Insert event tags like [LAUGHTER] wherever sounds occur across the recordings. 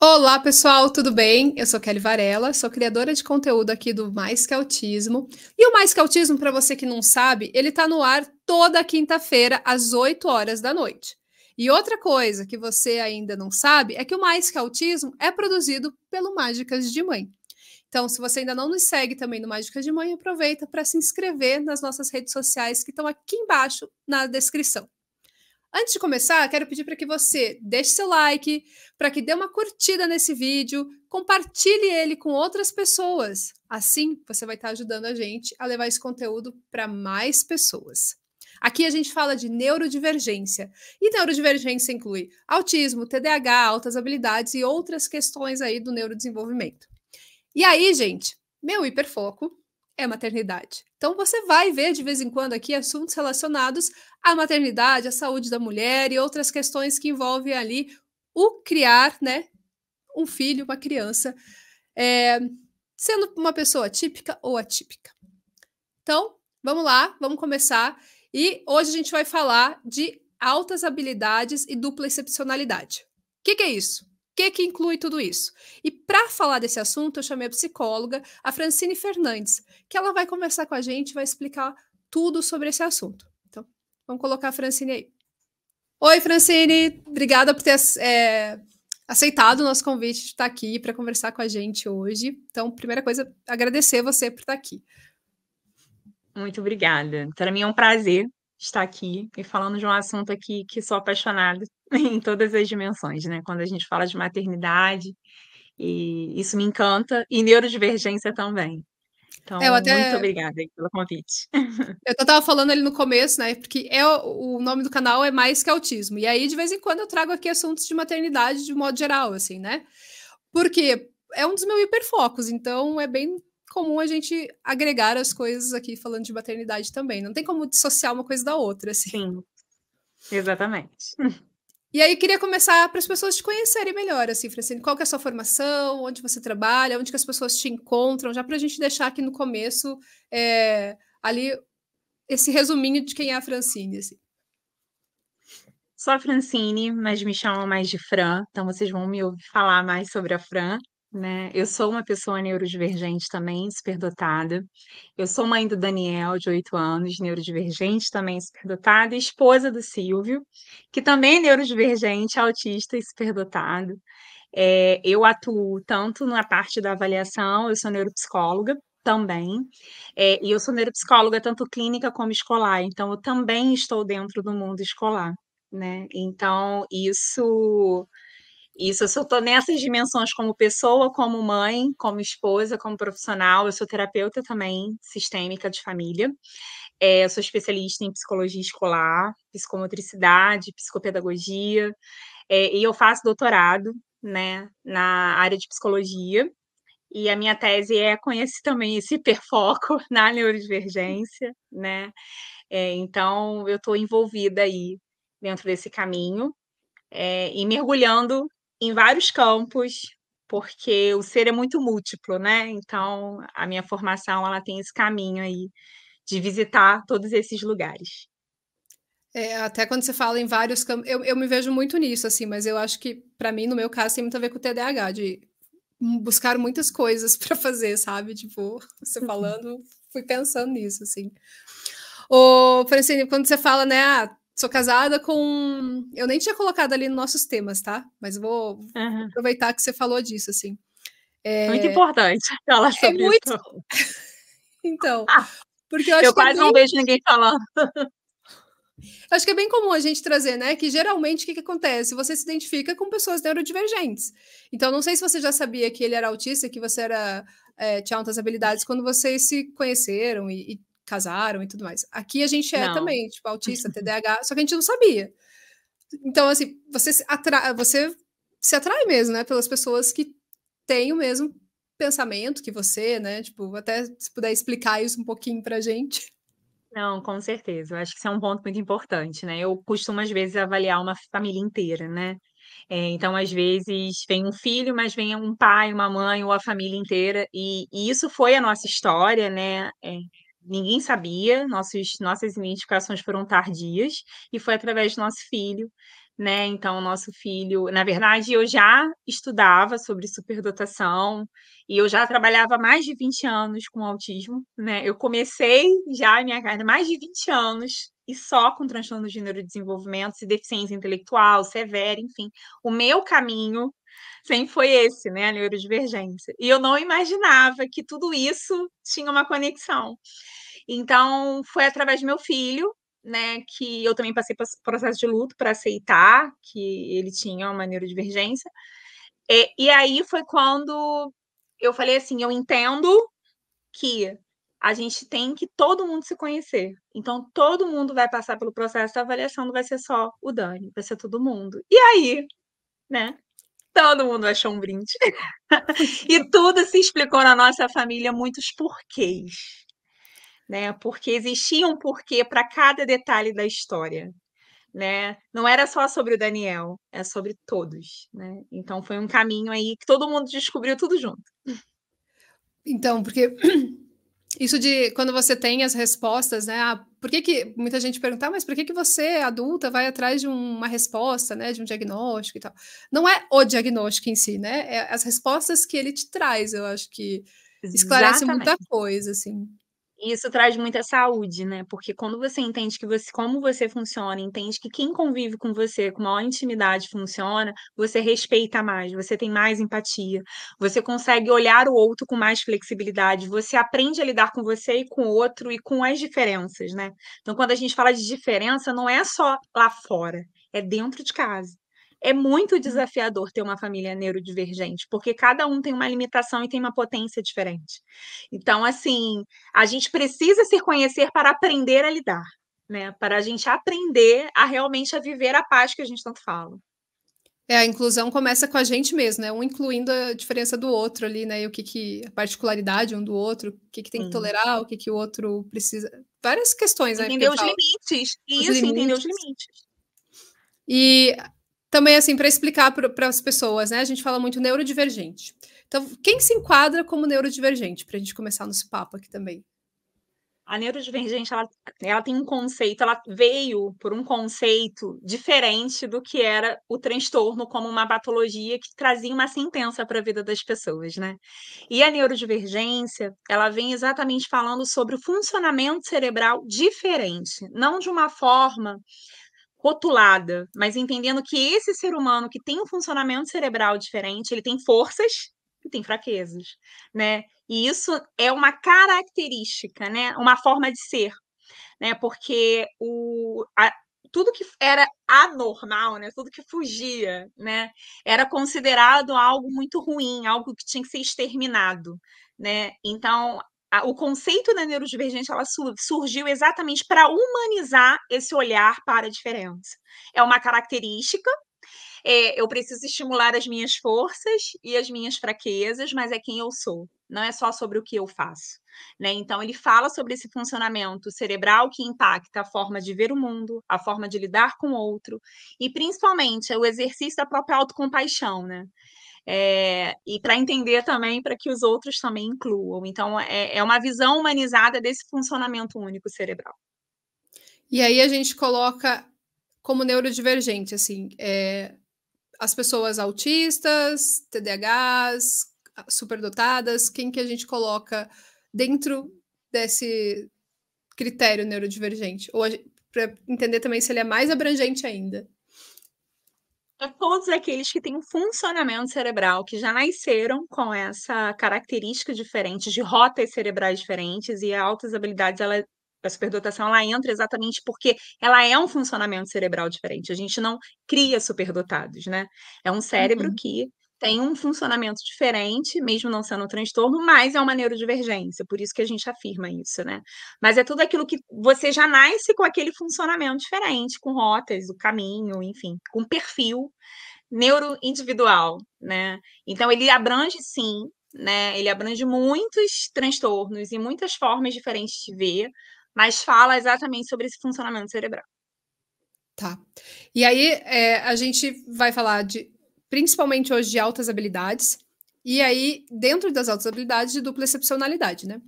Olá, pessoal, tudo bem? Eu sou Kelly Varela, sou criadora de conteúdo aqui do Mais Que Autismo. E o Mais Que Autismo, para você que não sabe, ele está no ar toda quinta-feira, às 8 horas da noite. E outra coisa que você ainda não sabe é que o Mais Que Autismo é produzido pelo Mágicas de Mãe. Então, se você ainda não nos segue também no Mágicas de Mãe, aproveita para se inscrever nas nossas redes sociais que estão aqui embaixo na descrição. Antes de começar, quero pedir para que você deixe seu like, para que dê uma curtida nesse vídeo, compartilhe ele com outras pessoas. Assim, você vai estar ajudando a gente a levar esse conteúdo para mais pessoas. Aqui a gente fala de neurodivergência. E neurodivergência inclui autismo, TDAH, altas habilidades e outras questões aí do neurodesenvolvimento. E aí, gente, meu hiperfoco é maternidade. Então você vai ver de vez em quando aqui assuntos relacionados a maternidade, a saúde da mulher e outras questões que envolvem ali o criar, né, um filho, uma criança, é, sendo uma pessoa típica ou atípica. Então, vamos lá, vamos começar. E hoje a gente vai falar de altas habilidades e dupla excepcionalidade. O que, que, é isso? O que, que inclui tudo isso? E para falar desse assunto, eu chamei a psicóloga, a Francine Fernandes, que ela vai conversar com a gente, vai explicar tudo sobre esse assunto. Vamos colocar a Francine aí. Oi, Francine. Obrigada por ter é, aceitado o nosso convite de estar aqui para conversar com a gente hoje. Então, primeira coisa, agradecer você por estar aqui. Muito obrigada. Para mim é um prazer estar aqui e falando de um assunto aqui que sou apaixonada [LAUGHS] em todas as dimensões, né? Quando a gente fala de maternidade, e isso me encanta, e neurodivergência também. Então, eu até... muito obrigada pelo convite. [LAUGHS] Eu estava falando ali no começo, né? Porque é o, nome do canal é Mais que Autismo. E aí, de vez em quando, eu trago aqui assuntos de maternidade de modo geral, assim, né? Porque é um dos meus hiperfocos, então é bem comum a gente agregar as coisas aqui falando de maternidade também. Não tem como dissociar uma coisa da outra, assim. Sim, exatamente. [LAUGHS] E aí queria começar para as pessoas te conhecerem melhor, assim, Francine, assim, qual é a sua formação, onde você trabalha, onde que as pessoas te encontram, já para a gente deixar aqui no começo é, ali esse resuminho de quem é a Francine. Assim. Sou a Francine, mas me chamam mais de Fran, então vocês vão me ouvir falar mais sobre a Fran né? Eu sou uma pessoa neurodivergente também, superdotada. Eu sou mãe do Daniel, de 8 anos, neurodivergente também, superdotada, e esposa do Silvio, que também é neurodivergente, autista e superdotado. É, eu atuo tanto na parte da avaliação, eu sou neuropsicóloga também, é, e eu sou neuropsicóloga tanto clínica como escolar, então eu também estou dentro do mundo escolar, né? Então, isso isso, eu estou nessas dimensões como pessoa, como mãe, como esposa, como profissional. Eu sou terapeuta também, sistêmica de família. É, eu sou especialista em psicologia escolar, psicomotricidade, psicopedagogia. É, e eu faço doutorado né, na área de psicologia. E a minha tese é conhecer também esse hiperfoco [LAUGHS] na neurodivergência, né? É, então, eu estou envolvida aí dentro desse caminho é, e mergulhando em vários campos, porque o ser é muito múltiplo, né? Então, a minha formação ela tem esse caminho aí de visitar todos esses lugares. É, até quando você fala em vários campos, eu, eu me vejo muito nisso, assim, mas eu acho que, para mim, no meu caso, tem muito a ver com o TDAH, de buscar muitas coisas [LAUGHS] para fazer, sabe? Tipo, você uhum. falando, fui pensando nisso, assim. o Francine, quando você fala, né, ah, Sou casada com. Eu nem tinha colocado ali nos nossos temas, tá? Mas vou uhum. aproveitar que você falou disso, assim. É... Muito importante falar é sobre é muito... isso. [LAUGHS] então, ah, porque eu acho eu que. Eu é quase é bem... não vejo ninguém falando. acho que é bem comum a gente trazer, né? Que geralmente o que, que, acontece? Você se identifica com pessoas neurodivergentes. Então, não sei se você já sabia que ele era autista, que você era é, tinha outras habilidades quando vocês se conheceram e, e casaram e tudo mais. Aqui a gente é não. também, tipo, autista, [LAUGHS] TDAH, só que a gente não sabia. Então, assim, você se atrai, você se atrai mesmo, né? Pelas pessoas que têm o mesmo pensamento que você, né? Tipo, até se puder explicar isso um pouquinho pra gente. Não, com certeza. Eu acho que isso é um ponto muito importante, né? Eu costumo, às vezes, avaliar uma família inteira, né? É, então, às vezes, vem um filho, mas vem um pai, uma mãe ou a família inteira. E, e isso foi a nossa história, né? É, ninguém sabia, nossos, nossas identificações foram tardias, e foi através do nosso filho, né? Então, nosso filho, na verdade, eu já estudava sobre superdotação e eu já trabalhava mais de 20 anos com autismo, né? Eu comecei já a minha carreira mais de 20 anos e só com transtorno de gênero de desenvolvimento, se deficiência intelectual, severa, enfim. O meu caminho sempre foi esse, né? A neurodivergência. E eu não imaginava que tudo isso tinha uma conexão. Então, foi através do meu filho, né, que eu também passei por processo de luto para aceitar que ele tinha uma neurodivergência. E, e aí foi quando eu falei assim: eu entendo que a gente tem que todo mundo se conhecer. Então, todo mundo vai passar pelo processo, da avaliação não vai ser só o Dani, vai ser todo mundo. E aí, né? Todo mundo achou um brinde. e tudo se explicou na nossa família, muitos porquês. Né? Porque existia um porquê para cada detalhe da história. Né? Não era só sobre o Daniel, é sobre todos, né? Então foi um caminho aí que todo mundo descobriu tudo junto. Então, porque isso de quando você tem as respostas, né? Ah, por que, que muita gente pergunta, ah, mas por que, que você, adulta, vai atrás de uma resposta, né? De um diagnóstico e tal. Não é o diagnóstico em si, né? É as respostas que ele te traz, eu acho que esclarece Exatamente. muita coisa, assim isso traz muita saúde, né? Porque quando você entende que você, como você funciona, entende que quem convive com você com maior intimidade funciona, você respeita mais, você tem mais empatia, você consegue olhar o outro com mais flexibilidade, você aprende a lidar com você e com o outro e com as diferenças, né? Então, quando a gente fala de diferença, não é só lá fora, é dentro de casa é muito uhum. desafiador ter uma família neurodivergente, porque cada um tem uma limitação e tem uma potência diferente. Então, assim, a gente precisa se conhecer para aprender a lidar, né? Para a gente aprender a realmente a viver a paz que a gente tanto fala. É, a inclusão começa com a gente mesmo, né? Um incluindo a diferença do outro ali, né? E o que que a particularidade um do outro, o que que tem que hum. tolerar, o que que o outro precisa. Várias questões, entender né? Entender os limites. Isso, entender os limites. E também assim para explicar para as pessoas, né? A gente fala muito neurodivergente. Então, quem se enquadra como neurodivergente para a gente começar nosso papo aqui também? A neurodivergente, ela, ela tem um conceito, ela veio por um conceito diferente do que era o transtorno como uma patologia que trazia uma sentença para a vida das pessoas, né? E a neurodivergência, ela vem exatamente falando sobre o funcionamento cerebral diferente, não de uma forma rotulada, mas entendendo que esse ser humano que tem um funcionamento cerebral diferente, ele tem forças e tem fraquezas, né? E isso é uma característica, né? Uma forma de ser, né? Porque o a, tudo que era anormal, né? Tudo que fugia, né? Era considerado algo muito ruim, algo que tinha que ser exterminado, né? Então a, o conceito da neurodivergente ela su, surgiu exatamente para humanizar esse olhar para a diferença. É uma característica. É, eu preciso estimular as minhas forças e as minhas fraquezas, mas é quem eu sou. Não é só sobre o que eu faço. Né? Então, ele fala sobre esse funcionamento cerebral que impacta a forma de ver o mundo, a forma de lidar com o outro, e principalmente é o exercício da própria autocompaixão. Né? é, e para entender também para que os outros também incluam. Então, é, é uma visão humanizada desse funcionamento único cerebral. E aí a gente coloca como neurodivergente, assim, é, as pessoas autistas, TDAHs, superdotadas, quem que a gente coloca dentro desse critério neurodivergente? Ou para entender também se ele é mais abrangente ainda todos aqueles que têm um funcionamento cerebral, que já nasceram com essa característica diferente, de rotas cerebrais diferentes, e altas habilidades, ela, a superdotação, ela entra exatamente porque ela é um funcionamento cerebral diferente. A gente não cria superdotados, né? É um cérebro uhum. que tem um funcionamento diferente, mesmo não sendo um transtorno, mas é uma neurodivergência, por isso que a gente afirma isso, né? Mas é tudo aquilo que você já nasce com aquele funcionamento diferente, com rotas, o caminho, enfim, com perfil neuroindividual, né? Então ele abrange sim, né? Ele abrange muitos transtornos e muitas formas diferentes de ver, mas fala exatamente sobre esse funcionamento cerebral. Tá. E aí é, a gente vai falar de principalmente hoje de altas habilidades, e aí, dentro das altas habilidades, de dupla excepcionalidade, né?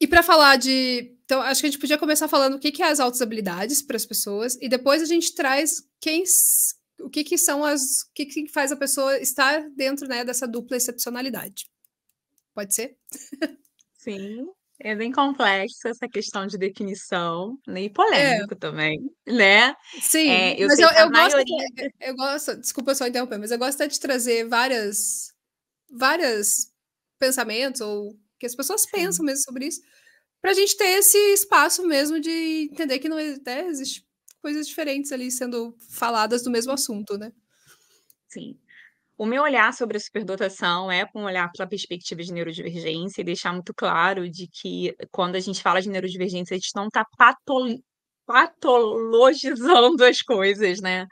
E para falar de. Então, acho que a gente podia começar falando o que, que é as altas habilidades para as pessoas, e depois a gente traz quem. O que, que são as. O que, que faz a pessoa estar dentro né, dessa dupla excepcionalidade. Pode ser? Sim. É bem complexa essa questão de definição, nem né, é. polêmico é. também, né? É, Sim, é, eu mas eu, eu maioria... gosto, [LAUGHS] eu gosto, desculpa só interromper, mas eu gosto de trazer várias, várias pensamentos, ou que as pessoas pensam mesmo sobre isso, para a gente ter esse espaço mesmo de entender que não né, existem coisas diferentes ali sendo faladas do mesmo assunto, né? Sim. O meu olhar sobre a superdotação é com um olhar pela perspectiva de neurodivergência e deixar muito claro de que quando a gente fala de neurodivergência, a gente não está patol patologizando as coisas, né?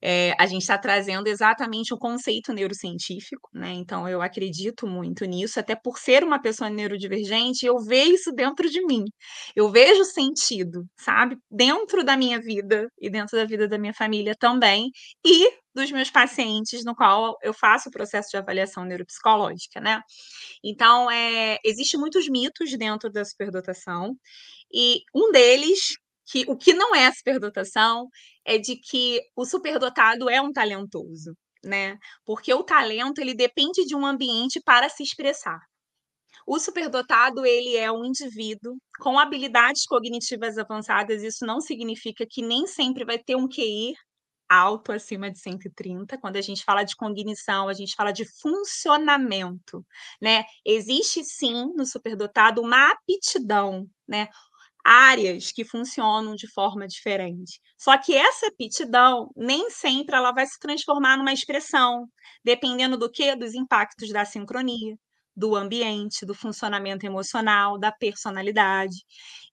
É, a gente está trazendo exatamente o conceito neurocientífico, né? Então eu acredito muito nisso, até por ser uma pessoa neurodivergente, eu vejo isso dentro de mim. Eu vejo sentido, sabe? Dentro da minha vida e dentro da vida da minha família também. E dos meus pacientes no qual eu faço o processo de avaliação neuropsicológica, né? Então, é, existe muitos mitos dentro da superdotação e um deles que o que não é superdotação é de que o superdotado é um talentoso, né? Porque o talento ele depende de um ambiente para se expressar. O superdotado, ele é um indivíduo com habilidades cognitivas avançadas, isso não significa que nem sempre vai ter um QI alto acima de 130. Quando a gente fala de cognição, a gente fala de funcionamento, né? Existe sim no superdotado uma aptidão, né? Áreas que funcionam de forma diferente. Só que essa aptidão nem sempre ela vai se transformar numa expressão, dependendo do que dos impactos da sincronia, do ambiente, do funcionamento emocional, da personalidade.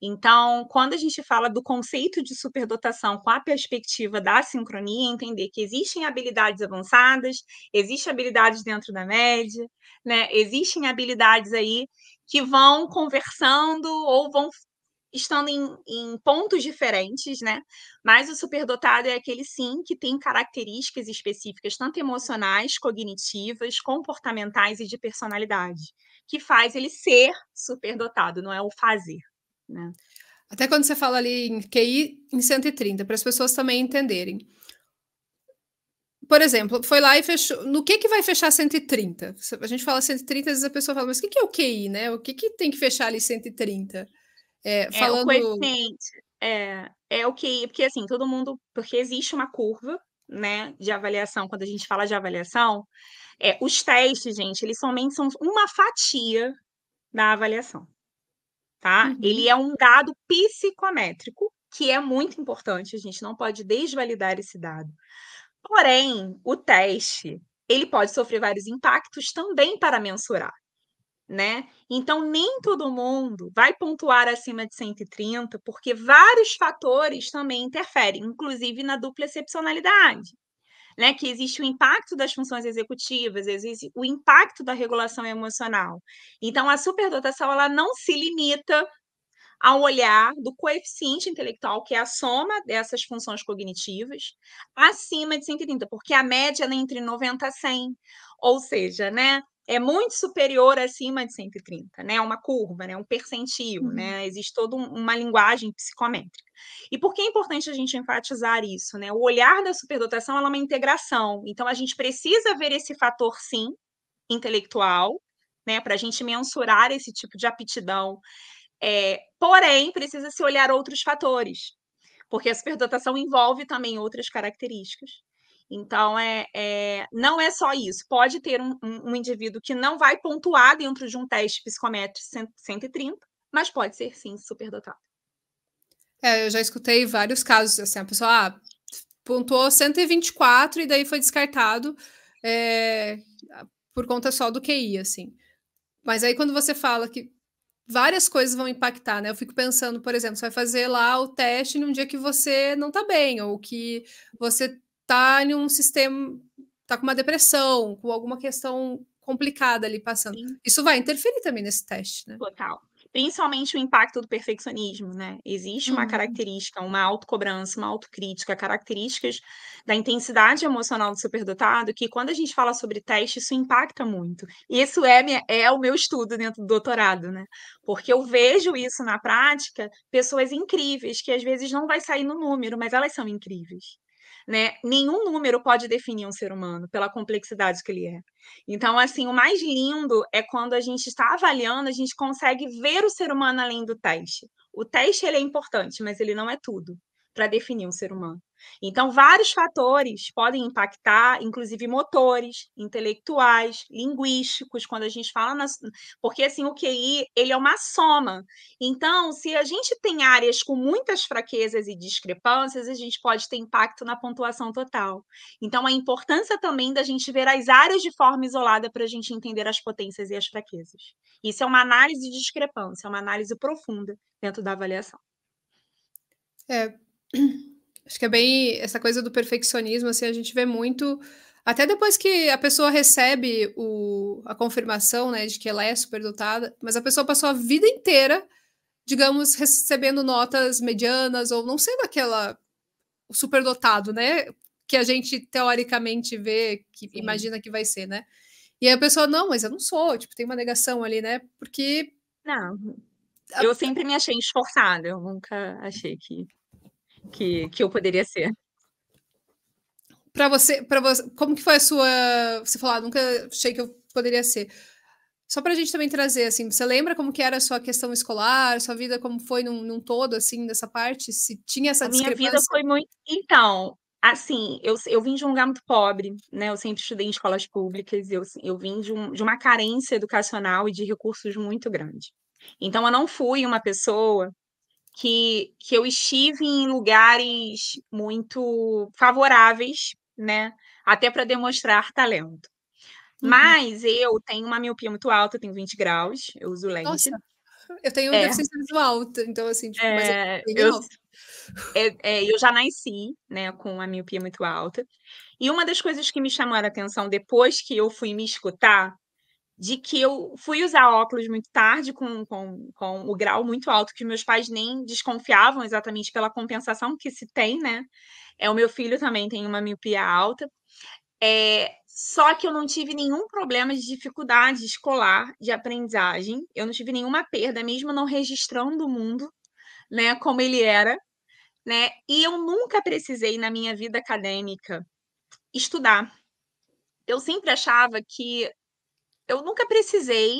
Então, quando a gente fala do conceito de superdotação com a perspectiva da sincronia, entender que existem habilidades avançadas, existem habilidades dentro da média, né? Existem habilidades aí que vão conversando ou vão estando em, em, pontos diferentes, né? Mas o superdotado é aquele sim que tem características específicas, tanto emocionais, cognitivas, comportamentais e de personalidade, que faz ele ser superdotado, não é o fazer, né? Até quando você fala ali em QI em 130, para as pessoas também entenderem. Por exemplo, foi lá e fechou. No que que vai fechar 130? A gente fala 130, às vezes a pessoa fala, mas o que, que é o QI, né? O que, que tem que fechar ali 130? É, falando... é, o coeficiente é, é o que, porque assim, todo mundo, porque existe uma curva, né, de avaliação, quando a gente fala de avaliação, é, os testes, gente, eles somente são uma fatia da avaliação, tá? Uhum. Ele é um dado psicométrico, que é muito importante, a gente não pode desvalidar esse dado. Porém, o teste, ele pode sofrer vários impactos também para mensurar né? Então, nem todo mundo vai pontuar acima de 130, porque vários fatores também interferem, inclusive na dupla excepcionalidade. Né, que existe o impacto das funções executivas, existe o impacto da regulação emocional. Então, a superdotação ela não se limita ao olhar do coeficiente intelectual, que é a soma dessas funções cognitivas, acima de 130, porque a média é entre 90 a 100. Ou seja, né, é muito superior acima de 130, né? Uma curva, né? Um percentil, né, uhum. né? Existe toda uma linguagem psicométrica. E por que é importante a gente enfatizar isso, né? O olhar da superdotação é uma integração. Então a gente precisa ver esse fator sim intelectual, né? Para a gente mensurar esse tipo de aptidão. É, porém, precisa se olhar outros fatores, porque a superdotação envolve também outras características então, é, é, não é só isso. Pode ter um, um, um indivíduo que não vai pontuar dentro de um teste psicométrico 130, mas pode ser sim superdotado. É, eu já escutei vários casos assim, a pessoa ah, pontuou 124 e daí foi descartado é, por conta só do QI, assim. Mas aí quando você fala que várias coisas vão impactar, né? Eu fico pensando, por exemplo, você vai fazer lá o teste num dia que você não tá bem, ou que você tá em um sistema, tá com uma depressão, com alguma questão complicada ali passando. Sim. Isso vai interferir também nesse teste, né? Total. Principalmente o impacto do perfeccionismo, né? Existe uma uhum. característica, uma autocobrança, uma autocrítica, características da intensidade emocional do superdotado, que quando a gente fala sobre teste, isso impacta muito. E isso é, é o meu estudo dentro do doutorado, né? Porque eu vejo isso na prática, pessoas incríveis, que às vezes não vai sair no número, mas elas são incríveis né? Nenhum número pode definir um ser humano pela complexidade que ele é. Então, assim, o mais lindo é quando a gente está avaliando, a gente consegue ver o ser humano além do teste. O teste ele é importante, mas ele não é tudo para definir um ser humano. Então, vários fatores podem impactar, inclusive motores, intelectuais, linguísticos, quando a gente fala. nas, Porque, assim, o QI ele é uma soma. Então, se a gente tem áreas com muitas fraquezas e discrepâncias, a gente pode ter impacto na pontuação total. Então, a importância também da gente ver as áreas de forma isolada para a gente entender as potências e as fraquezas. Isso é uma análise de discrepância, é uma análise profunda dentro da avaliação. É. Acho que é bem essa coisa do perfeccionismo, assim, a gente vê muito. Até depois que a pessoa recebe o, a confirmação, né, de que ela é superdotada, mas a pessoa passou a vida inteira, digamos, recebendo notas medianas ou não sendo aquela superdotado, né, que a gente teoricamente vê, que Sim. imagina que vai ser, né? E aí a pessoa, não, mas eu não sou, tipo, tem uma negação ali, né? Porque. Não. Eu sempre me achei esforçada, eu nunca achei que que, que eu poderia ser. Para você, para você, como que foi a sua? Você falou, ah, nunca achei que eu poderia ser. Só para a gente também trazer, assim, você lembra como que era a sua questão escolar, sua vida, como foi num, num todo, assim, dessa parte? Se tinha essa a Minha vida foi muito. Então, assim, eu, eu vim de um lugar muito pobre, né? Eu sempre estudei em escolas públicas, eu, eu vim de, um, de uma carência educacional e de recursos muito grande. Então, eu não fui uma pessoa que, que eu estive em lugares muito favoráveis, né? Até para demonstrar talento. Uhum. Mas eu tenho uma miopia muito alta, eu tenho 20 graus, eu uso lente. Nossa, eu tenho é. deficiência visual alta, então assim, tipo, é, é eu, eu, é, é, eu já nasci, né, com uma miopia muito alta. E uma das coisas que me chamou a atenção depois que eu fui me escutar de que eu fui usar óculos muito tarde, com, com, com o grau muito alto, que meus pais nem desconfiavam exatamente pela compensação que se tem, né? É, o meu filho também tem uma miopia alta. É, só que eu não tive nenhum problema de dificuldade escolar, de aprendizagem. Eu não tive nenhuma perda, mesmo não registrando o mundo, né, como ele era, né? E eu nunca precisei na minha vida acadêmica estudar. Eu sempre achava que eu nunca precisei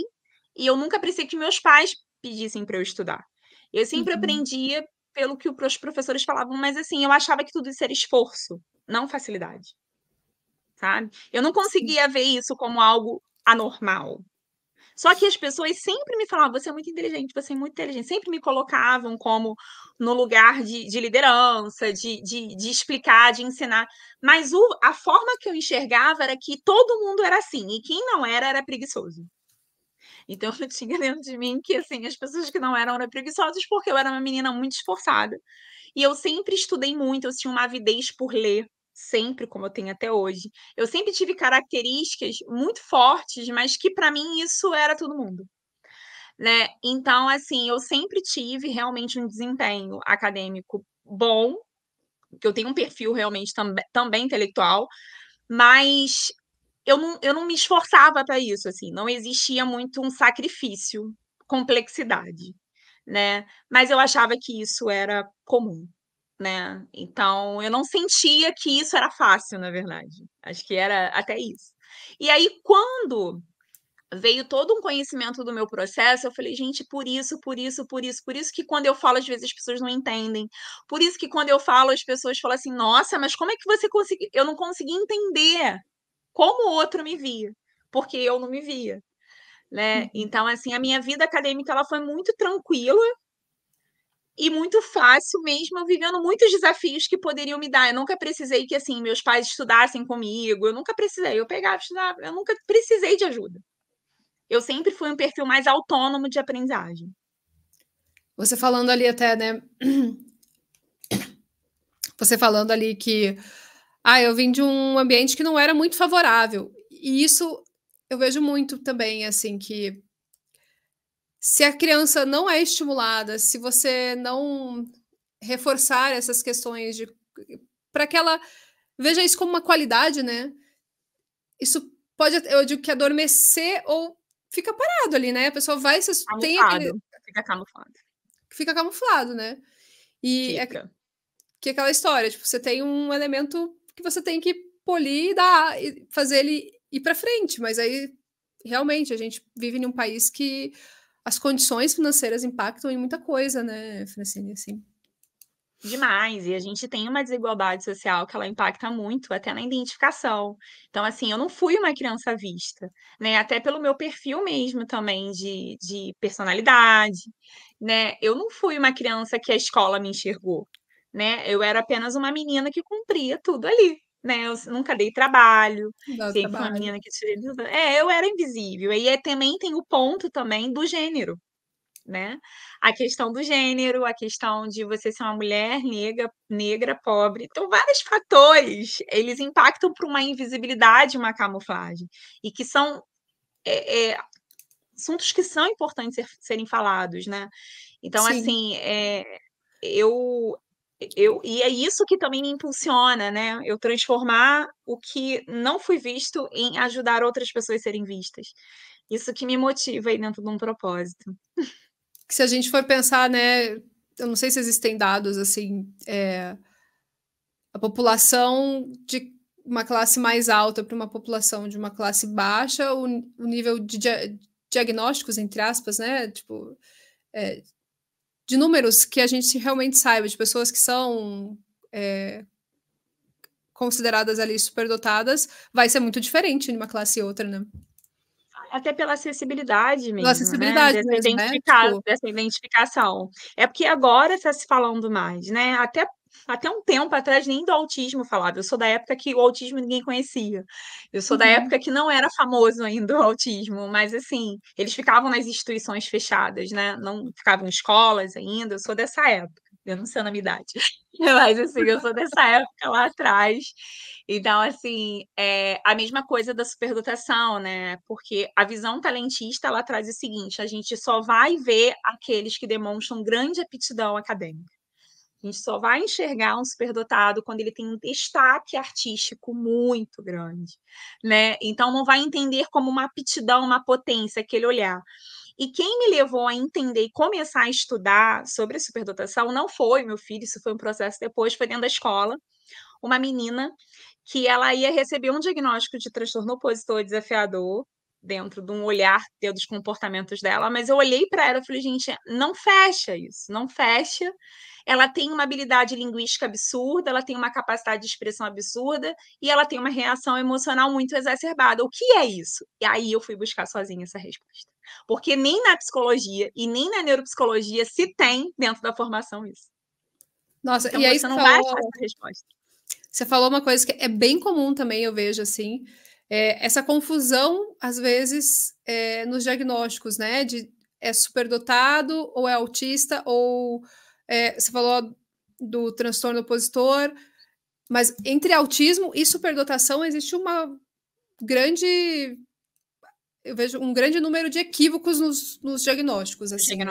e eu nunca precisei que meus pais pedissem para eu estudar. Eu sempre uhum. aprendia pelo que os professores falavam, mas assim, eu achava que tudo isso era esforço, não facilidade. Sabe? Eu não conseguia ver isso como algo anormal. Só que as pessoas sempre me falavam: você é muito inteligente, você é muito inteligente. Sempre me colocavam como no lugar de, de liderança, de, de, de, explicar, de ensinar. Mas o, a forma que eu enxergava era que todo mundo era assim, e quem não era, era preguiçoso. Então eu tinha dentro de mim que assim, as pessoas que não eram eram preguiçosas porque eu era uma menina muito esforçada. E eu sempre estudei muito, eu tinha uma avidez por ler sempre, como eu tenho até hoje. Eu sempre tive características muito fortes, mas que para mim isso era todo mundo. Né? Então, assim, eu sempre tive realmente um desempenho acadêmico bom, que eu tenho um perfil realmente tam também intelectual, mas eu não, eu não me esforçava para isso, assim, não existia muito um sacrifício, complexidade, né? Mas eu achava que isso era comum né? Então eu não sentia que isso era fácil, na verdade. Acho que era até isso. E aí, quando veio todo um conhecimento do meu processo, eu falei, gente, por isso, por isso, por isso, por isso que quando eu falo, às vezes as pessoas não entendem. Por isso que quando eu falo, as pessoas falam assim, nossa, mas como é que você conseguiu? Eu não consegui entender como o outro me via, porque eu não me via. Né? Uhum. Então, assim, a minha vida acadêmica ela foi muito tranquila, e muito fácil mesmo, eu vivendo muitos desafios que poderiam me dar. Eu nunca precisei que assim meus pais estudassem comigo, eu nunca precisei, eu pegava, estudava, eu nunca precisei de ajuda. Eu sempre fui um perfil mais autônomo de aprendizagem. Você falando ali até, né? [COUGHS] Você falando ali que ah, eu vim de um ambiente que não era muito favorável. E isso eu vejo muito também, assim, que se a criança não é estimulada, se você não reforçar essas questões de para que ela veja isso como uma qualidade, né? Isso pode, eu digo que adormecer ou fica parado ali, né? A pessoa vai se tem aquele... fica camuflado. Fica camuflado, né? E é fica. é que é aquela história, tipo, você tem um elemento que você tem que polir e dar e fazer ele ir para frente, mas aí realmente a gente vive em um país que as condições financeiras impactam em muita coisa, né, Francine? Assim. Demais, e a gente tem uma desigualdade social que ela impacta muito, até na identificação. Então, assim, eu não fui uma criança vista, né? Até pelo meu perfil mesmo também de, de personalidade, né? Eu não fui uma criança que a escola me enxergou, né? Eu era apenas uma menina que cumpria tudo ali, né? Eu nunca dei trabalho. Dá sempre uma menina que É, eu era invisível. E é, também tem o ponto também do gênero, né? A questão do gênero, a questão de você ser uma mulher negra, negra pobre. Então, vários fatores, eles impactam para uma invisibilidade, uma camuflagem. E que são... É, é, assuntos que são importantes ser, serem falados, né? Então, Sim. assim, é, eu eu, e é isso que também me impulsiona, né? Eu transformar o que não fui visto em ajudar outras pessoas a serem vistas. Isso que me motiva aí dentro de um propósito. Se a gente for pensar, né? Eu não sei se existem dados assim. É, a população de uma classe mais alta para uma população de uma classe baixa, o, o nível de dia, diagnósticos, entre aspas, né? Tipo, é, de números que a gente realmente saiba, de pessoas que são é, consideradas ali superdotadas, vai ser muito diferente de uma classe e outra, né? Até pela acessibilidade mesmo. Pela acessibilidade né? Dessa, mesmo, né? né? Tipo... dessa identificação. É porque agora está se falando mais, né? Até até um tempo atrás nem do autismo falava. Eu sou da época que o autismo ninguém conhecia. Eu sou uhum. da época que não era famoso ainda o autismo, mas assim, eles ficavam nas instituições fechadas, né? Não ficavam em escolas ainda. Eu sou dessa época. Eu não sei a minha idade, [LAUGHS] mas assim, eu sou dessa época lá atrás. Então, assim, é a mesma coisa da superdotação, né? Porque a visão talentista, ela traz o seguinte, a gente só vai ver aqueles que demonstram grande aptidão acadêmica. A gente só vai enxergar um superdotado quando ele tem um destaque artístico muito grande, né? Então não vai entender como uma aptidão, uma potência aquele olhar. E quem me levou a entender e começar a estudar sobre a superdotação não foi meu filho, isso foi um processo depois, foi dentro da escola. Uma menina que ela ia receber um diagnóstico de transtorno opositor desafiador dentro de um olhar dos comportamentos dela, mas eu olhei para ela e falei, gente, não fecha isso, não fecha. Ela tem uma habilidade linguística absurda, ela tem uma capacidade de expressão absurda e ela tem uma reação emocional muito exacerbada. O que é isso? E aí eu fui buscar sozinha essa resposta. Porque nem na psicologia e nem na neuropsicologia se tem dentro da formação isso. Nossa, então, e aí você não falou... vai achar essa resposta. Você falou uma coisa que é bem comum também, eu vejo assim, é, essa confusão, às vezes, é, nos diagnósticos, né? De é superdotado, ou é autista, ou é, você falou do transtorno opositor, mas entre autismo e superdotação existe uma grande. Eu vejo um grande número de equívocos nos, nos diagnósticos. Assim, né?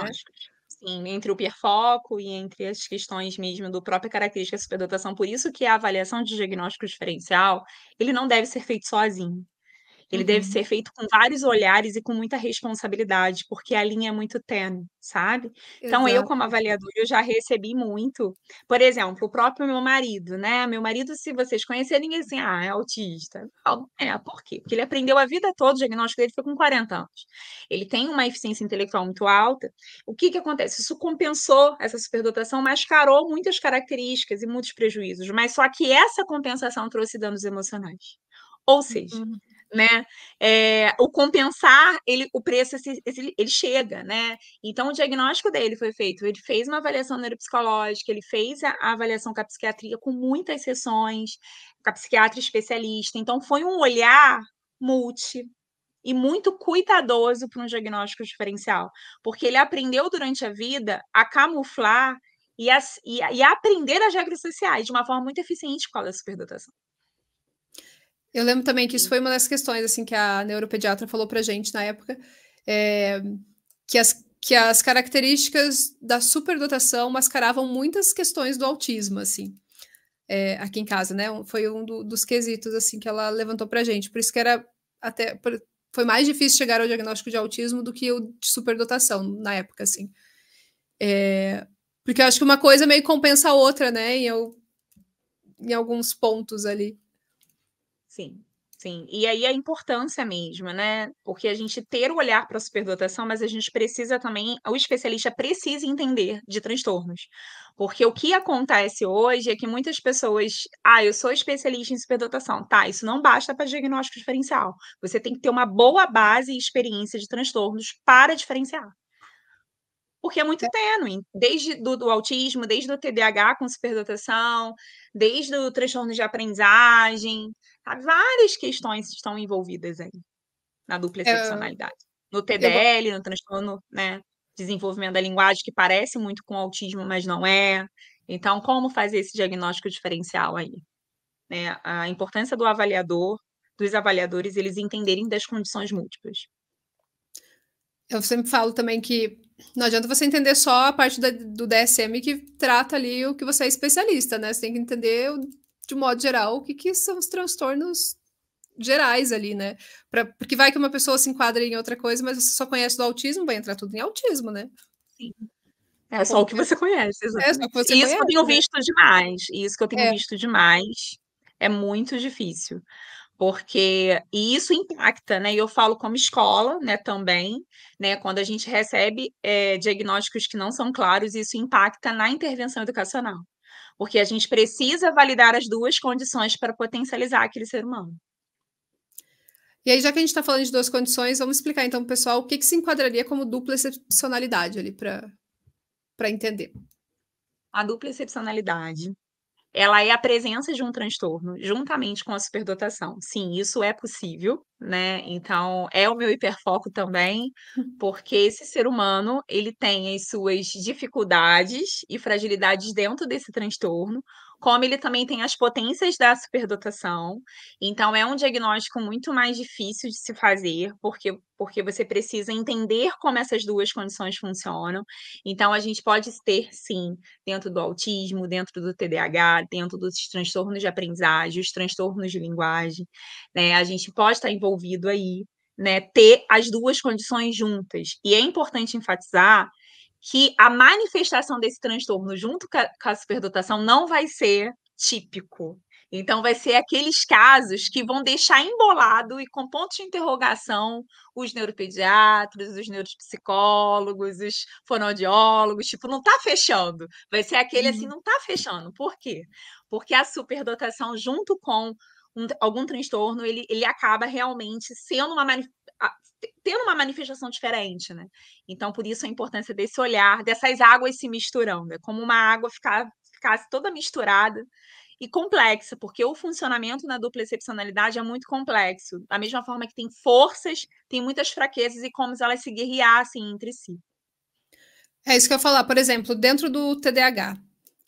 entre o hiperfoco e entre as questões mesmo do própria característica da superdotação. Por isso que a avaliação de diagnóstico diferencial, ele não deve ser feito sozinho. Ele uhum. deve ser feito com vários olhares e com muita responsabilidade, porque a linha é muito tênue, sabe? Exato. Então, eu, como avaliadora, eu já recebi muito. Por exemplo, o próprio meu marido, né? Meu marido, se vocês conhecerem, é assim, ah, é autista. Não, é, por quê? Porque ele aprendeu a vida toda, o diagnóstico dele foi com 40 anos. Ele tem uma eficiência intelectual muito alta. O que, que acontece? Isso compensou essa superdotação, mascarou muitas características e muitos prejuízos, mas só que essa compensação trouxe danos emocionais. Ou seja, uhum né? É, o compensar, ele, o preço ele chega, né? Então o diagnóstico dele foi feito. Ele fez uma avaliação neuropsicológica, ele fez a, a avaliação com a psiquiatria com muitas sessões, com a psiquiatra especialista. Então foi um olhar multi, e muito cuidadoso para um diagnóstico diferencial, porque ele aprendeu durante a vida a camuflar e, a, e, e aprender as regras sociais de uma forma muito eficiente com a superdotação. Eu lembro também que isso foi uma das questões assim que a neuropediatra falou para gente na época, é, que, as, que as características da superdotação mascaravam muitas questões do autismo, assim, é, aqui em casa, né? Foi um do, dos quesitos assim que ela levantou para gente. Por isso que era até foi mais difícil chegar ao diagnóstico de autismo do que o de superdotação na época, assim. É, porque eu acho que uma coisa meio compensa a outra, né? em alguns pontos ali. Sim, sim. E aí a importância mesmo, né? Porque a gente ter o olhar para a superdotação, mas a gente precisa também, o especialista precisa entender de transtornos. Porque o que acontece hoje é que muitas pessoas, ah, eu sou especialista em superdotação. Tá, isso não basta para diagnóstico diferencial. Você tem que ter uma boa base e experiência de transtornos para diferenciar porque é muito é. tênue, desde do, do, autismo, desde o TDAH com superdotação, desde o transtorno de aprendizagem, várias questões estão envolvidas aí na dupla é, excepcionalidade. No TDL, vou... no transtorno, né? Desenvolvimento da linguagem, que parece muito com autismo, mas não é. Então, como fazer esse diagnóstico diferencial aí? Né? A importância do avaliador, dos avaliadores, eles entenderem das condições múltiplas eu sempre falo também que não adianta você entender só a parte da, do DSM que trata ali o que você é especialista, né? Você tem que entender, de um modo geral, o que, que são os transtornos gerais ali, né? Pra, porque vai que uma pessoa se enquadra em outra coisa, mas você só conhece do autismo, vai entrar tudo em autismo, né? Sim. É só o que você conhece, exatamente. É só que você isso conhece, que eu tenho né? visto demais, isso que eu tenho é. visto demais. É muito difícil porque e isso impacta, né? E eu falo como escola, né, também, né? Quando a gente recebe é, diagnósticos que não são claros, isso impacta na intervenção educacional, porque a gente precisa validar as duas condições para potencializar aquele ser humano. E aí, já que a gente está falando de duas condições, vamos explicar então para o pessoal o que, que se enquadraria como dupla excepcionalidade ali para entender. A dupla excepcionalidade ela é a presença de um transtorno juntamente com a superdotação. Sim, isso é possível, né? Então, é o meu hiperfoco também, [LAUGHS] porque esse ser humano, ele tem as suas dificuldades e fragilidades dentro desse transtorno, como ele também tem as potências da superdotação. Então, é um diagnóstico muito mais difícil de se fazer, porque, porque você precisa entender como essas duas condições funcionam. Então, a gente pode ter, sim, dentro do autismo, dentro do TDAH, dentro dos transtornos de aprendizagem, os transtornos de linguagem, né? A gente pode estar envolvido aí, né? Ter as duas condições juntas. E é importante enfatizar que a manifestação desse transtorno junto com a, superdotação não vai ser típico. Então, vai ser aqueles casos que vão deixar embolado e com pontos de interrogação os neuropediatras, os neuropsicólogos, os fonoaudiólogos, tipo, não tá fechando. Vai ser aquele assim, uhum. não tá fechando. Por quê? Porque a superdotação, junto com um, algum transtorno, ele, ele acaba realmente sendo uma manifestação tendo uma manifestação diferente, né? Então, por isso a importância desse olhar, dessas águas se misturando, é como uma água ficar, ficasse toda misturada e complexa, porque o funcionamento na dupla excepcionalidade é muito complexo. Da mesma forma que tem forças, tem muitas fraquezas e como elas se guerreassem entre si. É isso que eu ia falar, por exemplo, dentro do TDAH.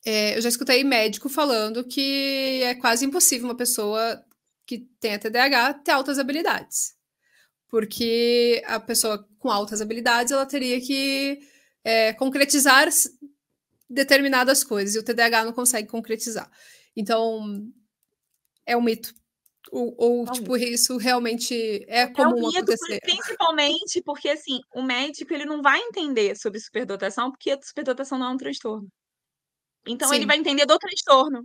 É, eu já escutei médico falando que é quase impossível uma pessoa que tenha TDAH ter altas habilidades porque a pessoa com altas habilidades ela teria que é, concretizar determinadas coisas e o TDAH não consegue concretizar. Então é um mito. Ou, ou é um tipo, mito. isso realmente é comum é um mito, acontecer. Principalmente porque, assim, o médico ele não vai entender sobre superdotação, porque a superdotação não é um transtorno. Então, Sim. ele vai entender do transtorno.